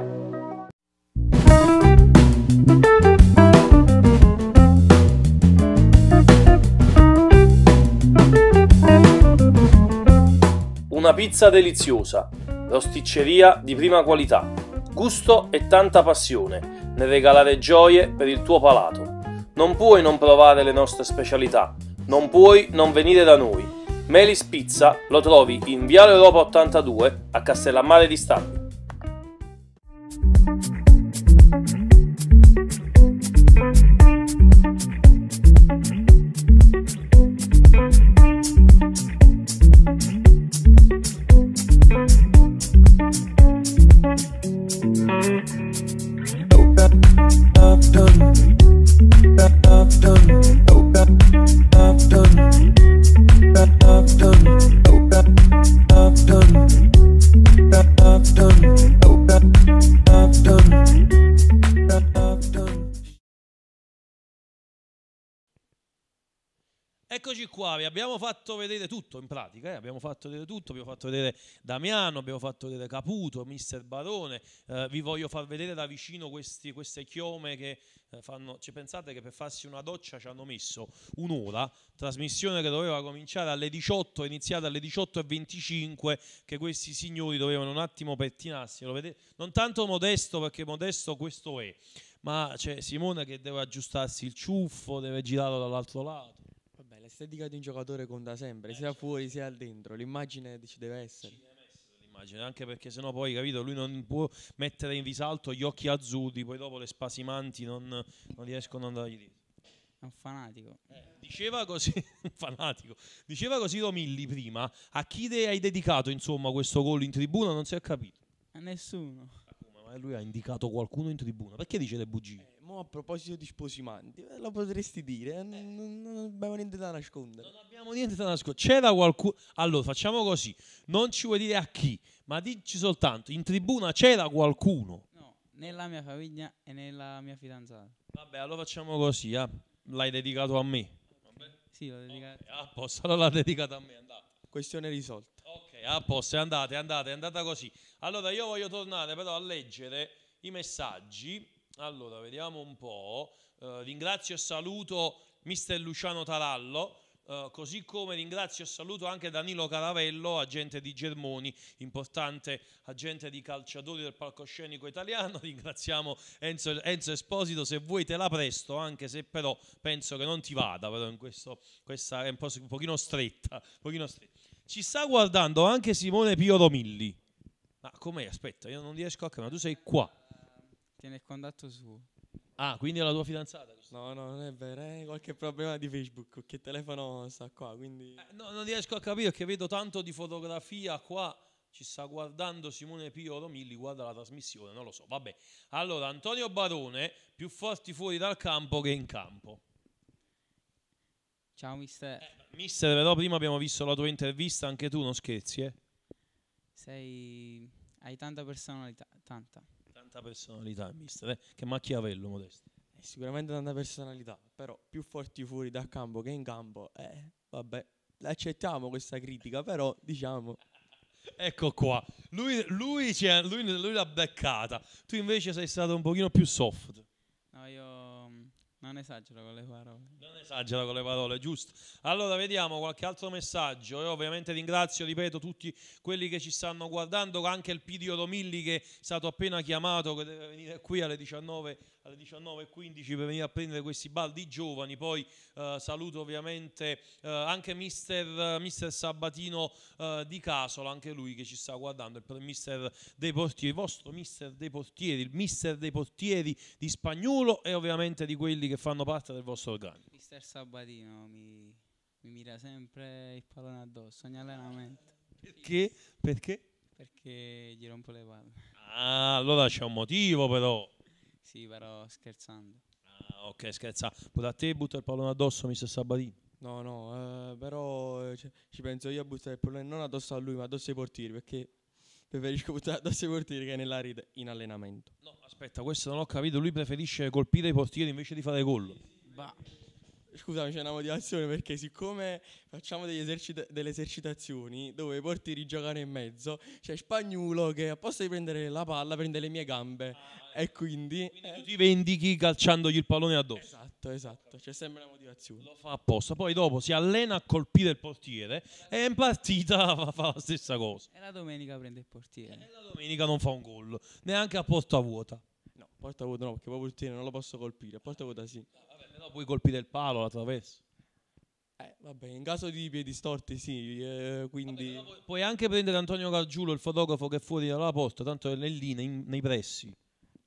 Speaker 1: Una pizza deliziosa, rosticceria di prima qualità, gusto e tanta passione nel regalare gioie per il tuo palato. Non puoi non provare le nostre specialità, non puoi non venire da noi. Melis Pizza lo trovi in Viale Europa 82 a Castellammare di Stabio. qua, vi abbiamo fatto vedere tutto in pratica, eh? abbiamo fatto vedere tutto, abbiamo fatto vedere Damiano, abbiamo fatto vedere Caputo, Mister Barone, eh, vi voglio far vedere da vicino questi, queste chiome che eh, fanno, cioè, pensate che per farsi una doccia ci hanno messo un'ora, trasmissione che doveva cominciare alle 18, iniziata alle 18.25, che questi signori dovevano un attimo pettinarsi, lo vedete? non tanto modesto perché modesto questo è, ma c'è Simone che deve aggiustarsi il ciuffo, deve girarlo dall'altro
Speaker 3: lato. L'estetica di un giocatore conta sempre, eh, sia certo. fuori sia dentro. L'immagine ci deve essere. Ci deve
Speaker 1: essere l'immagine, anche perché sennò poi, capito, lui non può mettere in risalto gli occhi azzurri, poi dopo le spasimanti non, non riescono ad andargli lì.
Speaker 2: È un fanatico. Eh,
Speaker 1: diceva così, un fanatico. Diceva così Romilli prima, a chi de- hai dedicato insomma questo gol in tribuna non si è capito.
Speaker 3: A nessuno.
Speaker 1: Ma lui ha indicato qualcuno in tribuna. Perché dice le bugie? Eh,
Speaker 3: Mo a proposito di sposi manti, eh, lo potresti dire, eh, eh, non,
Speaker 2: non abbiamo niente da nascondere. Non
Speaker 1: abbiamo niente da nascondere. C'era qualcuno. Allora, facciamo così: non ci vuoi dire a chi, ma dici soltanto, in tribuna c'era qualcuno. No,
Speaker 2: nella mia famiglia e nella mia fidanzata. Vabbè,
Speaker 1: allora facciamo così, eh. l'hai dedicato a me.
Speaker 2: Vabbè. Sì, l'ho dedicato. Okay, a ah,
Speaker 3: posto,
Speaker 1: allora l'ha dedicato
Speaker 2: a
Speaker 3: me, andate. Questione risolta.
Speaker 2: Ok, a
Speaker 1: ah, posto, andate, andate, è andata così. Allora, io voglio tornare però a leggere i messaggi allora, vediamo un po'. Eh, ringrazio e saluto mister Luciano Tarallo. Eh, così come ringrazio e saluto anche Danilo Caravello, agente di Germoni, importante agente di calciatori del palcoscenico italiano. Ringraziamo Enzo, Enzo Esposito, se vuoi te la presto, anche se però penso che non ti vada, però in questo, questa è un, po', un pochino stretta. Un pochino stretta. Ci sta guardando anche Simone Pio Romilli. Ma com'è? Aspetta, io non riesco a capire, ma tu sei qua.
Speaker 3: Tiene il contatto suo. Ah, quindi è la tua fidanzata? No, no, non è vero, è qualche problema di Facebook, che telefono sta qua, quindi... Eh,
Speaker 1: no, non riesco a capire, che vedo tanto di fotografia qua, ci sta guardando Simone Pio Romilli, guarda la trasmissione, non lo so, vabbè. Allora, Antonio Barone, più forti fuori dal campo che in campo.
Speaker 2: Ciao mister. Eh, mister,
Speaker 1: però prima abbiamo visto la tua intervista, anche tu non scherzi, eh?
Speaker 2: Sei... hai tanta personalità, tanta tanta personalità il
Speaker 1: mister, eh? che Machiavello modesto.
Speaker 2: È sicuramente tanta personalità, però più forti fuori da
Speaker 3: campo che in campo, eh, vabbè, accettiamo questa critica, però diciamo... Ecco qua, lui, lui, lui, lui l'ha beccata, tu invece sei stato
Speaker 1: un pochino più soft.
Speaker 2: No, io non esagero con le parole. Non esagero con
Speaker 1: le parole, giusto. Allora, vediamo qualche altro messaggio. Io ovviamente ringrazio, ripeto, tutti quelli che ci stanno guardando, anche il Pidio Romilli che è stato appena chiamato, che deve venire qui alle 19 alle 19.15 per venire a prendere questi baldi giovani. Poi eh, saluto ovviamente eh, anche mister, mister Sabatino eh, di Casola, anche lui che ci sta guardando, il mister dei portieri, il vostro mister dei portieri, il mister dei portieri di Spagnolo e ovviamente di quelli che fanno parte del vostro organico.
Speaker 2: Mister Sabatino mi, mi mira sempre il pallone addosso, ogni allenamento. Perché? Perché? Perché gli rompo le palle.
Speaker 1: Ah, allora c'è un motivo però.
Speaker 2: Sì, però scherzando. Ah, ok, scherza.
Speaker 1: Poi da te butta il pallone addosso, mister
Speaker 3: Sabatini. No, no, eh, però eh, ci penso io a buttare il pallone non addosso a lui, ma addosso ai portieri, perché preferisco buttare addosso ai portieri che nella rete in allenamento. No, aspetta, questo
Speaker 1: non ho capito, lui preferisce colpire i portieri invece di fare gol.
Speaker 3: Bah. Scusami, c'è una motivazione perché siccome facciamo esercita- delle esercitazioni dove i portieri giocano in mezzo, c'è Spagnulo che a posto di prendere la palla prende le mie gambe e quindi, quindi eh, tu ti vendichi calciandogli il pallone addosso. Esatto, esatto, c'è sempre la motivazione. Lo fa
Speaker 1: apposta, poi dopo si allena a colpire il portiere e in partita fa, fa la stessa cosa.
Speaker 2: E la domenica prende il portiere. E la domenica non fa un gol,
Speaker 3: neanche a
Speaker 1: porta vuota.
Speaker 3: No, porta vuota no, perché poi il portiere non lo posso colpire, a porta vuota sì. Vabbè, però puoi colpire il palo, la traversa. Eh, vabbè, in caso di piedi storti sì, eh, quindi... Vabbè,
Speaker 1: puoi anche prendere Antonio Gargiulo, il fotografo che è fuori dalla posta, tanto è lì nei, nei pressi.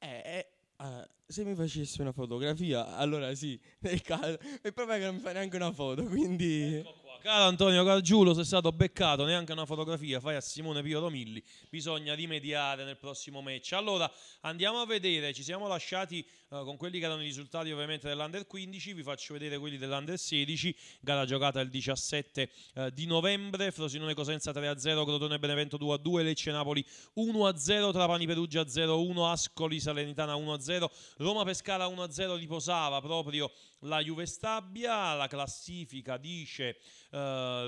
Speaker 3: Eh, eh, ah, se mi facessi una fotografia, allora sì, nel caso. Il problema è che non mi fa neanche una foto, quindi... Ecco qua. Caro Antonio Cargiulo, sei stato beccato, neanche una fotografia, fai a
Speaker 1: Simone Pio Tomilli, bisogna rimediare nel prossimo match. Allora, andiamo a vedere, ci siamo lasciati eh, con quelli che erano i risultati ovviamente dell'Under 15, vi faccio vedere quelli dell'Under 16, gara giocata il 17 uh, eh, di novembre, Frosinone Cosenza 3-0, Crotone Benevento 2-2, Lecce Napoli 1-0, Trapani Perugia 0-1, Ascoli Salernitana 1-0, Roma Pescara 1-0, riposava proprio la Juve Stabia, la classifica dice uh,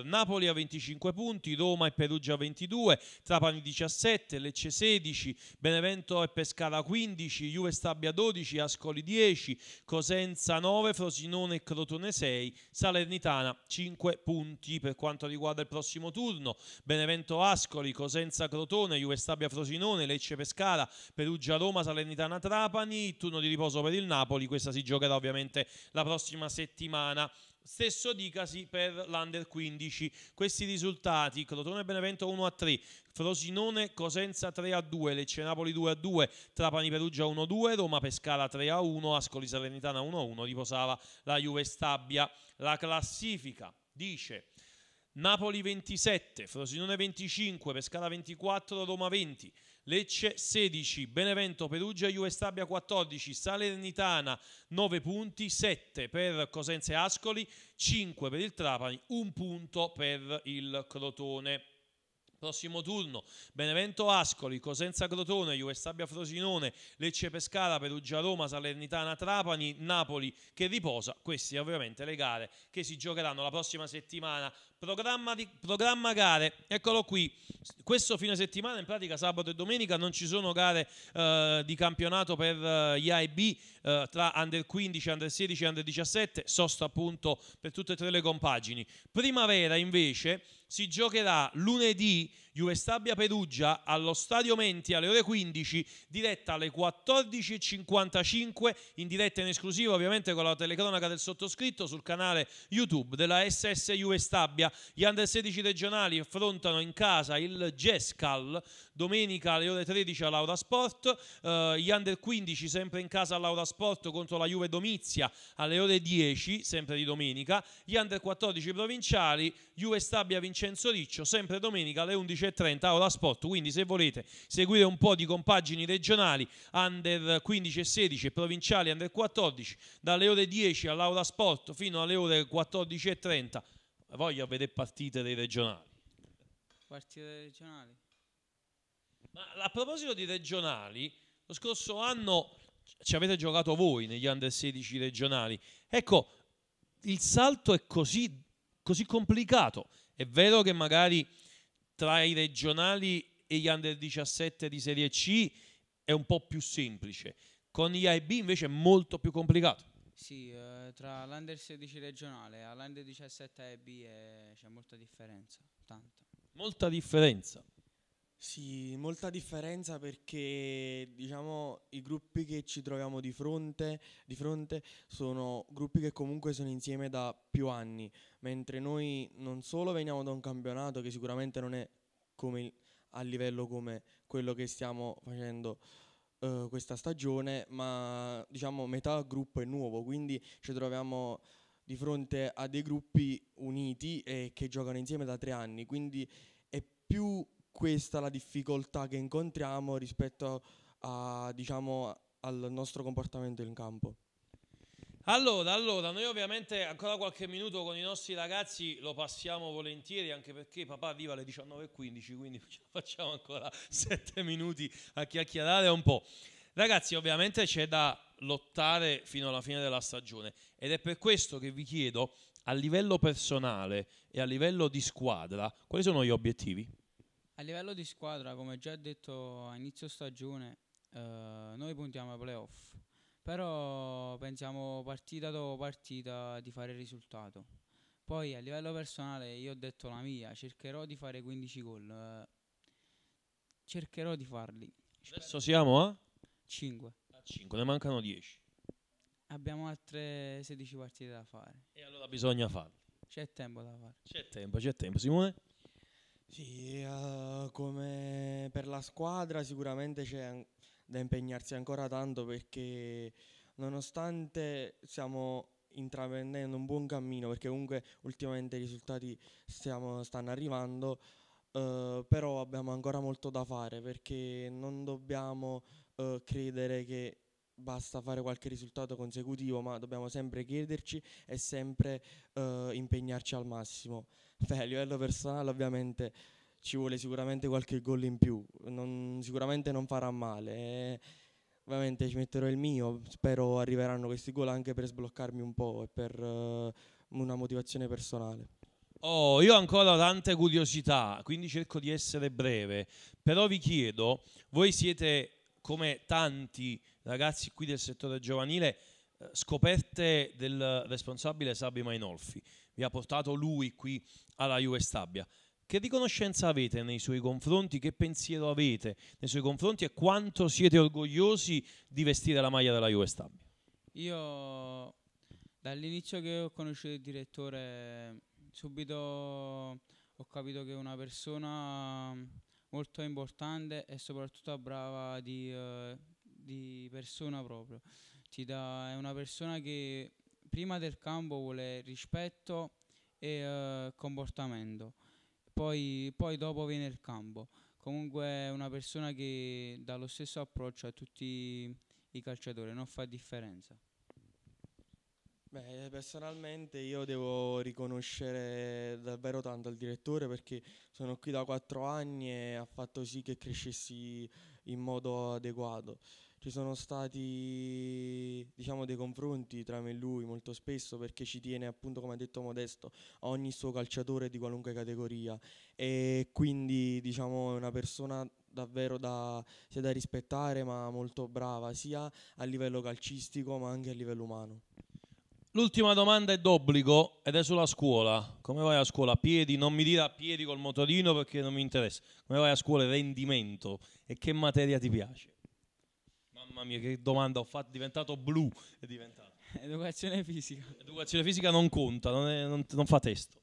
Speaker 1: Napoli a 25 punti, Roma e Perugia 22, Trapani 17, Lecce 16, Benevento e Pescara 15, Juve Stabia 12, Ascoli Ascoli 10, Cosenza 9, Frosinone e Crotone 6, Salernitana 5 punti per quanto riguarda il prossimo turno, Benevento Ascoli, Cosenza Crotone, Juve Stabia Frosinone, Lecce Pescara, Perugia Roma, Salernitana Trapani, turno di riposo per il Napoli, questa si giocherà ovviamente la prossima settimana. Stesso dicasi per l'Under 15. Questi risultati, Crotone Benevento 1 a 3, Frosinone Cosenza 3 a 2, Lecce Napoli 2 a 2, Trapani Perugia 1 a 2, Roma Pescara 3 a 1, Ascoli Salernitana 1 a 1, riposava la Juve Stabia. La classifica dice Napoli 27, Frosinone 25, Pescara 24, Roma 20, Lecce 16, Benevento, Perugia, Juve Stabia 14, Salernitana 9 punti, 7 per Cosenza e Ascoli, 5 per il Trapani, 1 punto per il Crotone. Prossimo turno Benevento Ascoli, Cosenza Crotone, Juve Stabia Frosinone, Lecce Pescara, Perugia Roma, Salernitana Trapani, Napoli che riposa. Queste ovviamente le gare che si giocheranno la prossima settimana programma, di, programma gare, eccolo qui, questo fine settimana in pratica sabato e domenica non ci sono gare eh, di campionato per eh, gli A e B eh, tra under 15, under 16 e under 17, sosta appunto per tutte e tre le compagini. Primavera invece si giocherà lunedì Juve Stabia Perugia allo Stadio Menti alle ore 15, diretta alle 14.55, in diretta in esclusiva ovviamente con la telecronaca del sottoscritto sul canale YouTube della SS Juve Stabia. Italia. Gli under 16 regionali affrontano in casa il Gescal domenica alle ore 13 a Laura Sport, eh, gli under 15 sempre in casa a Laura Sport contro la Juve Domizia alle ore 10 sempre di domenica, gli under 14 provinciali Juve Stabia Vincenzo Riccio sempre domenica alle 11.30 a Laura Sport. Quindi se volete seguire un po' di compagini regionali under 15 e 16 e provinciali under 14 dalle ore 10 a Laura Sport fino alle ore 14 e 30 Voglio vedere partite dei regionali.
Speaker 2: Partite regionali.
Speaker 1: Ma a proposito di regionali, lo scorso anno ci avete giocato voi negli under 16 regionali. Ecco, il salto è così, così complicato. È vero che magari tra i regionali e gli under 17 di Serie C è un po' più semplice, con gli IB invece è molto più complicato.
Speaker 2: Sì, eh, tra l'Under 16 regionale e l'Under 17 EB eh, c'è molta differenza, tanta.
Speaker 3: Molta differenza? Sì, molta differenza perché diciamo i gruppi che ci troviamo di fronte, di fronte sono gruppi che comunque sono insieme da più anni, mentre noi non solo veniamo da un campionato che sicuramente non è come il, a livello come quello che stiamo facendo eh, questa stagione, ma diciamo metà gruppo è nuovo, quindi ci troviamo di fronte a dei gruppi uniti e che giocano insieme da tre anni, quindi è più questa la difficoltà che incontriamo rispetto a, diciamo, al nostro comportamento in campo.
Speaker 1: Allora, allora, noi ovviamente ancora qualche minuto con i nostri ragazzi lo passiamo volentieri, anche perché papà arriva alle 19.15, quindi facciamo ancora 7 minuti a chiacchierare un po'. Ragazzi, ovviamente c'è da lottare fino alla fine della stagione ed è per questo che vi chiedo, a livello personale e a livello di squadra, quali sono gli obiettivi?
Speaker 2: A livello di squadra, come già detto a inizio stagione, eh, noi puntiamo ai playoff però pensiamo partita dopo partita di fare il risultato. Poi a livello personale io ho detto la mia, cercherò di fare 15 gol. Eh, cercherò di farli. Adesso siamo a 5. A 5, ne
Speaker 1: mancano 10.
Speaker 2: Abbiamo altre 16 partite da fare. E allora bisogna farle. C'è tempo da fare. C'è
Speaker 1: tempo, c'è tempo. Simone?
Speaker 3: Sì, uh, come per la squadra sicuramente c'è da impegnarsi ancora tanto perché nonostante stiamo intraprendendo un buon cammino perché comunque ultimamente i risultati stiamo, stanno arrivando eh, però abbiamo ancora molto da fare perché non dobbiamo eh, credere che basta fare qualche risultato consecutivo ma dobbiamo sempre chiederci e sempre eh, impegnarci al massimo beh cioè, a livello personale ovviamente ci vuole sicuramente qualche gol in più, non, sicuramente non farà male. E ovviamente ci metterò il mio, spero arriveranno questi gol anche per sbloccarmi un po' e per uh, una motivazione personale.
Speaker 1: Oh, io ho ancora tante curiosità, quindi cerco di essere breve, però vi chiedo, voi siete come tanti ragazzi qui del settore giovanile, eh, scoperte del responsabile Sabi Mainolfi. Vi ha portato lui qui alla Juve Stabia. Che riconoscenza avete nei suoi confronti? Che pensiero avete nei suoi confronti e quanto siete orgogliosi di vestire la maglia della Juve Stabia?
Speaker 2: Io dall'inizio che ho conosciuto il direttore subito ho capito che è una persona molto importante e soprattutto brava di, eh, di persona proprio. Dà, è una persona che prima del campo vuole rispetto e eh, comportamento poi, poi dopo viene il campo. Comunque è una persona che dà lo stesso approccio a tutti i calciatori, non fa differenza.
Speaker 3: Beh, personalmente io devo riconoscere davvero tanto al direttore perché sono qui da quattro anni e ha fatto sì che crescessi in modo adeguato ci sono stati diciamo, dei confronti tra me e lui molto spesso perché ci tiene appunto come ha detto Modesto a ogni suo calciatore di qualunque categoria e quindi diciamo, è una persona davvero da, sia da rispettare ma molto brava sia a livello calcistico ma anche a livello umano.
Speaker 1: L'ultima domanda è d'obbligo ed è sulla scuola. Come vai a scuola? A piedi? Non mi dire a piedi col motorino perché non mi interessa. Come vai a scuola? Rendimento. E che materia ti piace? mamma mia, che domanda ho fatto,
Speaker 2: è diventato blu. È diventato. Educazione fisica.
Speaker 1: Educazione fisica non conta, non, è, non, non fa testo.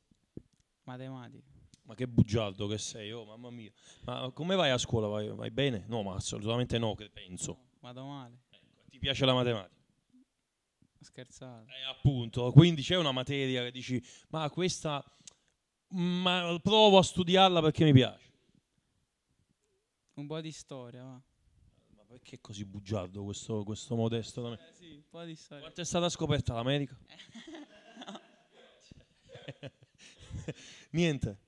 Speaker 2: Matematica.
Speaker 1: Ma che bugiardo che sei, oh mamma mia. Ma come vai a scuola? Vai, vai bene? No, ma assolutamente no, che penso. No,
Speaker 2: vado male. Ecco, ti piace la matematica? Scherzato. Eh,
Speaker 1: appunto, quindi c'è una materia che dici,
Speaker 2: ma questa,
Speaker 1: ma provo a studiarla perché mi piace.
Speaker 2: Un po' di storia, va. Perché è
Speaker 1: così bugiardo questo, questo modesto? Eh, sì, un po'
Speaker 2: di Quanto è stata
Speaker 1: scoperta l'America? Eh, Niente.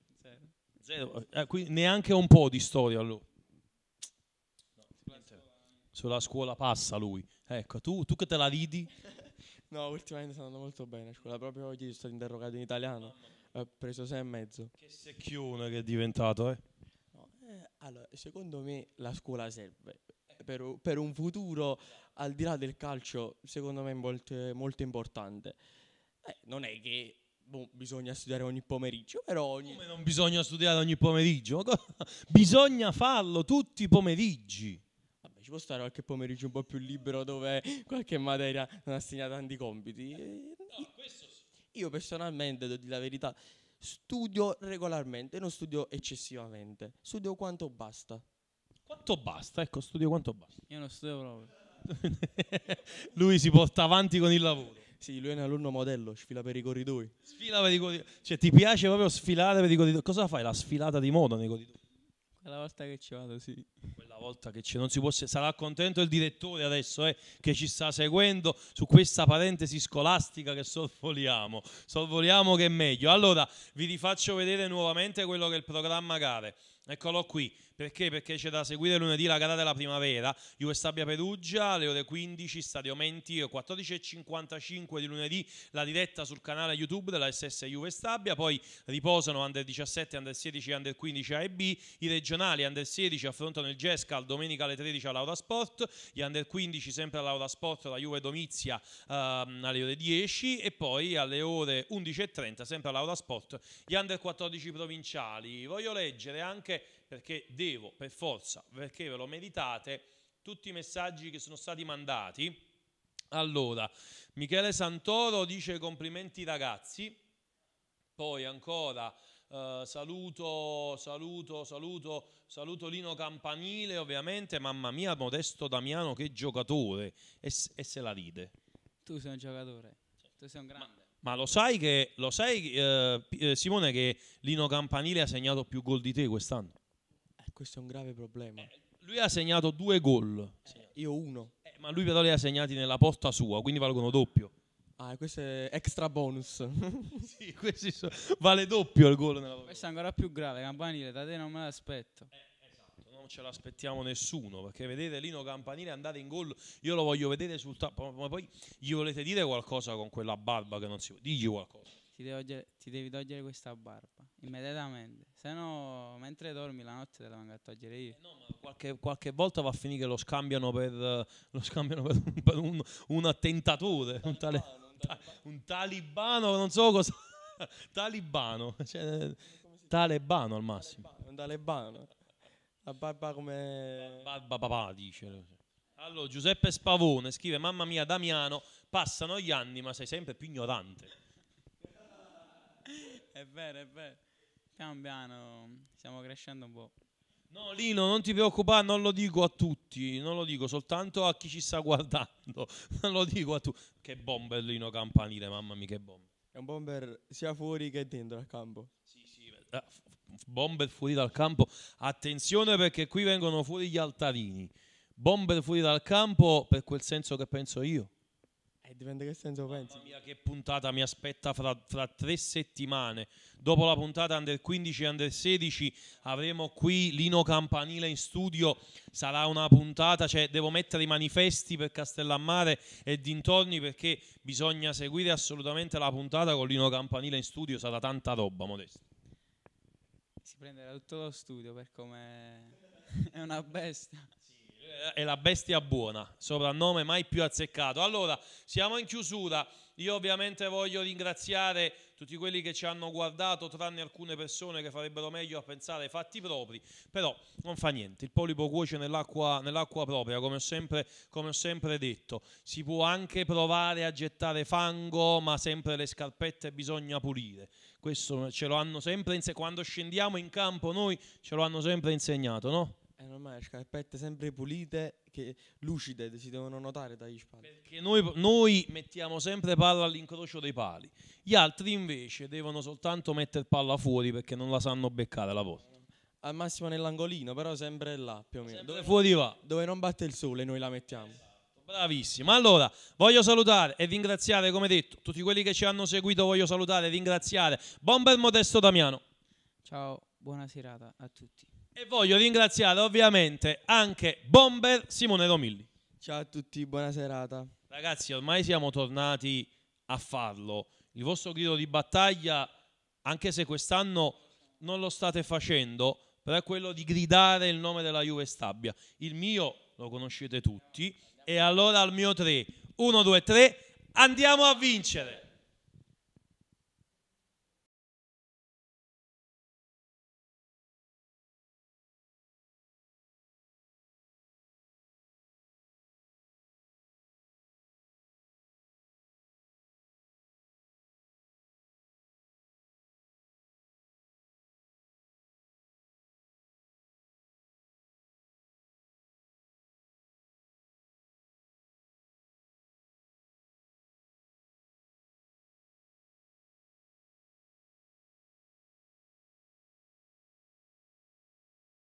Speaker 1: Zero. Zero. Eh, neanche un po' di storia lui. No, sulla scuola passa lui. Ecco, tu, tu che te la ridi?
Speaker 3: no, ultimamente sta andando molto bene a scuola. Proprio oggi sono interrogato in italiano. Ho preso 6 e mezzo. Che secchione
Speaker 1: che è diventato, eh?
Speaker 3: No, eh allora, secondo me la scuola serve per, per, un futuro al di là del calcio, secondo me molto, molto importante. Eh, non è che boh, bisogna studiare ogni pomeriggio, però ogni... Come non bisogna studiare ogni pomeriggio? bisogna farlo tutti i pomeriggi. Vabbè, ci può stare qualche pomeriggio un po' più libero dove qualche materia non ha segnato tanti compiti? Eh, eh, no, sì. Io personalmente, devo dire la verità, studio regolarmente, non studio eccessivamente, studio quanto basta. Quanto basta? Ecco, studio quanto basta. Io non studio proprio. lui si porta avanti con il lavoro. Sì, lui è un alunno modello, sfila per i corridoi.
Speaker 2: Sfila per
Speaker 1: i corridoi. Cioè, ti piace proprio sfilare per i corridoi. Cosa fai? La sfilata di moda nei corridoi. Quella volta che ci vado, sì. Quella volta che ci non si può. Sarà contento il direttore adesso eh, che ci sta seguendo su questa parentesi scolastica che sorvoliamo. Sorvoliamo che è meglio. Allora, vi rifaccio vedere nuovamente quello che è il programma gare. Eccolo qui. Perché? Perché c'è da seguire lunedì la gara della primavera, Juve Stabia Perugia alle ore 15, Stadio Menti, 14.55 di lunedì la diretta sul canale YouTube della SS Juve Stabia, poi riposano Under 17, Under 16 e Under 15 A e B, i regionali Under 16 affrontano il Gescal domenica alle 13 all'Aura Sport, gli Under 15 sempre all'Aura Sport la Juve Domizia ehm, alle ore 10 e poi alle ore 11.30 sempre all'Aura Sport gli Under 14 provinciali. Voglio leggere anche perché devo, per forza, perché ve lo meritate, tutti i messaggi che sono stati mandati. Allora, Michele Santoro dice complimenti ragazzi, poi ancora eh, saluto, saluto, saluto, saluto Lino Campanile ovviamente, mamma mia, Modesto Damiano che giocatore e, e se la ride.
Speaker 2: Tu sei un giocatore, tu sei un grande. Ma,
Speaker 1: ma lo sai, che, lo sai eh, eh, Simone che Lino Campanile ha segnato più gol di te quest'anno?
Speaker 3: questo è un grave problema. Eh,
Speaker 1: lui ha segnato due gol.
Speaker 3: Eh, io uno.
Speaker 1: Eh, ma lui però li ha segnati nella posta sua, quindi valgono doppio.
Speaker 2: Ah, questo è extra bonus. sì, questi so, vale doppio il gol nella Questo è ancora più grave, Campanile, da te non me l'aspetto. Eh, esatto, non ce l'aspettiamo nessuno, perché vedete Lino Campanile andate in gol,
Speaker 1: io lo voglio vedere sul tappo, ma poi gli volete dire qualcosa con quella barba che non si può, digli qualcosa
Speaker 2: ti, togliere, ti devi togliere questa barba immediatamente, se no mentre dormi la notte te la vengo a togliere io. Eh no, ma qualche, qualche, volta va a finire che lo scambiano per,
Speaker 1: lo scambiano per, un, per un, un, attentatore, un, tale, un, talibano, non so cosa, talibano, cioè, eh, talebano al massimo.
Speaker 3: Un talebano,
Speaker 1: la barba come... Barba papà dice. Allora, Giuseppe Spavone scrive, mamma mia Damiano, passano gli anni ma sei sempre più ignorante
Speaker 2: è vero, è vero. Piano piano stiamo crescendo un po'. No, Lino,
Speaker 1: non ti preoccupare, non lo dico a tutti, non lo dico soltanto a chi ci sta guardando, non lo dico a tutti. Che bomber Lino Campanile, mamma mia, che bomber.
Speaker 3: È un bomber sia fuori che dentro al campo. Sì, sì,
Speaker 1: eh, bomber fuori dal campo. Attenzione perché qui vengono fuori gli altarini. Bomber fuori dal campo per quel senso che penso
Speaker 3: io. Eh, dipende che senso Mamma pensi. Mia, che
Speaker 1: puntata mi aspetta fra, fra, tre settimane. Dopo la puntata under 15 e under 16 avremo qui Lino Campanile in studio. Sarà una puntata, cioè devo mettere i manifesti per Castellammare e dintorni perché bisogna seguire assolutamente la puntata con Lino Campanile in studio. Sarà tanta roba, modesto.
Speaker 2: Si prenderà tutto lo studio per come è una bestia
Speaker 1: è la bestia buona, soprannome mai più azzeccato. Allora, siamo in chiusura. Io ovviamente voglio ringraziare tutti quelli che ci hanno guardato, tranne alcune persone che farebbero meglio a pensare ai fatti propri, però non fa niente, il polipo cuoce nell'acqua, nell'acqua propria, come ho, sempre, come ho, sempre, detto. Si può anche provare a gettare fango, ma sempre le scarpette bisogna pulire. Questo ce lo hanno sempre insegnato, quando scendiamo in campo noi ce lo hanno sempre insegnato,
Speaker 3: no? È normale, scarpette sempre pulite, che lucide, si devono notare dagli spalti. Perché noi, noi
Speaker 1: mettiamo sempre palla all'incrocio dei pali, gli altri invece devono soltanto mettere palla fuori perché non la sanno beccare la vostra.
Speaker 3: Al massimo nell'angolino, però sempre là più o meno. Sempre dove fuori va. Dove non batte il sole noi la mettiamo. Esatto,
Speaker 1: Bravissima. Allora, voglio salutare e ringraziare, come detto, tutti quelli che ci hanno seguito, voglio salutare e ringraziare Bomber Modesto Damiano.
Speaker 2: Ciao, buona serata a tutti.
Speaker 1: E voglio ringraziare ovviamente anche Bomber Simone Romilli. Ciao a tutti, buona serata. Ragazzi, ormai siamo tornati a farlo. Il vostro grido di battaglia, anche se quest'anno non lo state facendo, però è quello di gridare il nome della Juve Stabia. Il mio lo conoscete tutti. E allora al mio 3, 1, 2, 3, andiamo a vincere!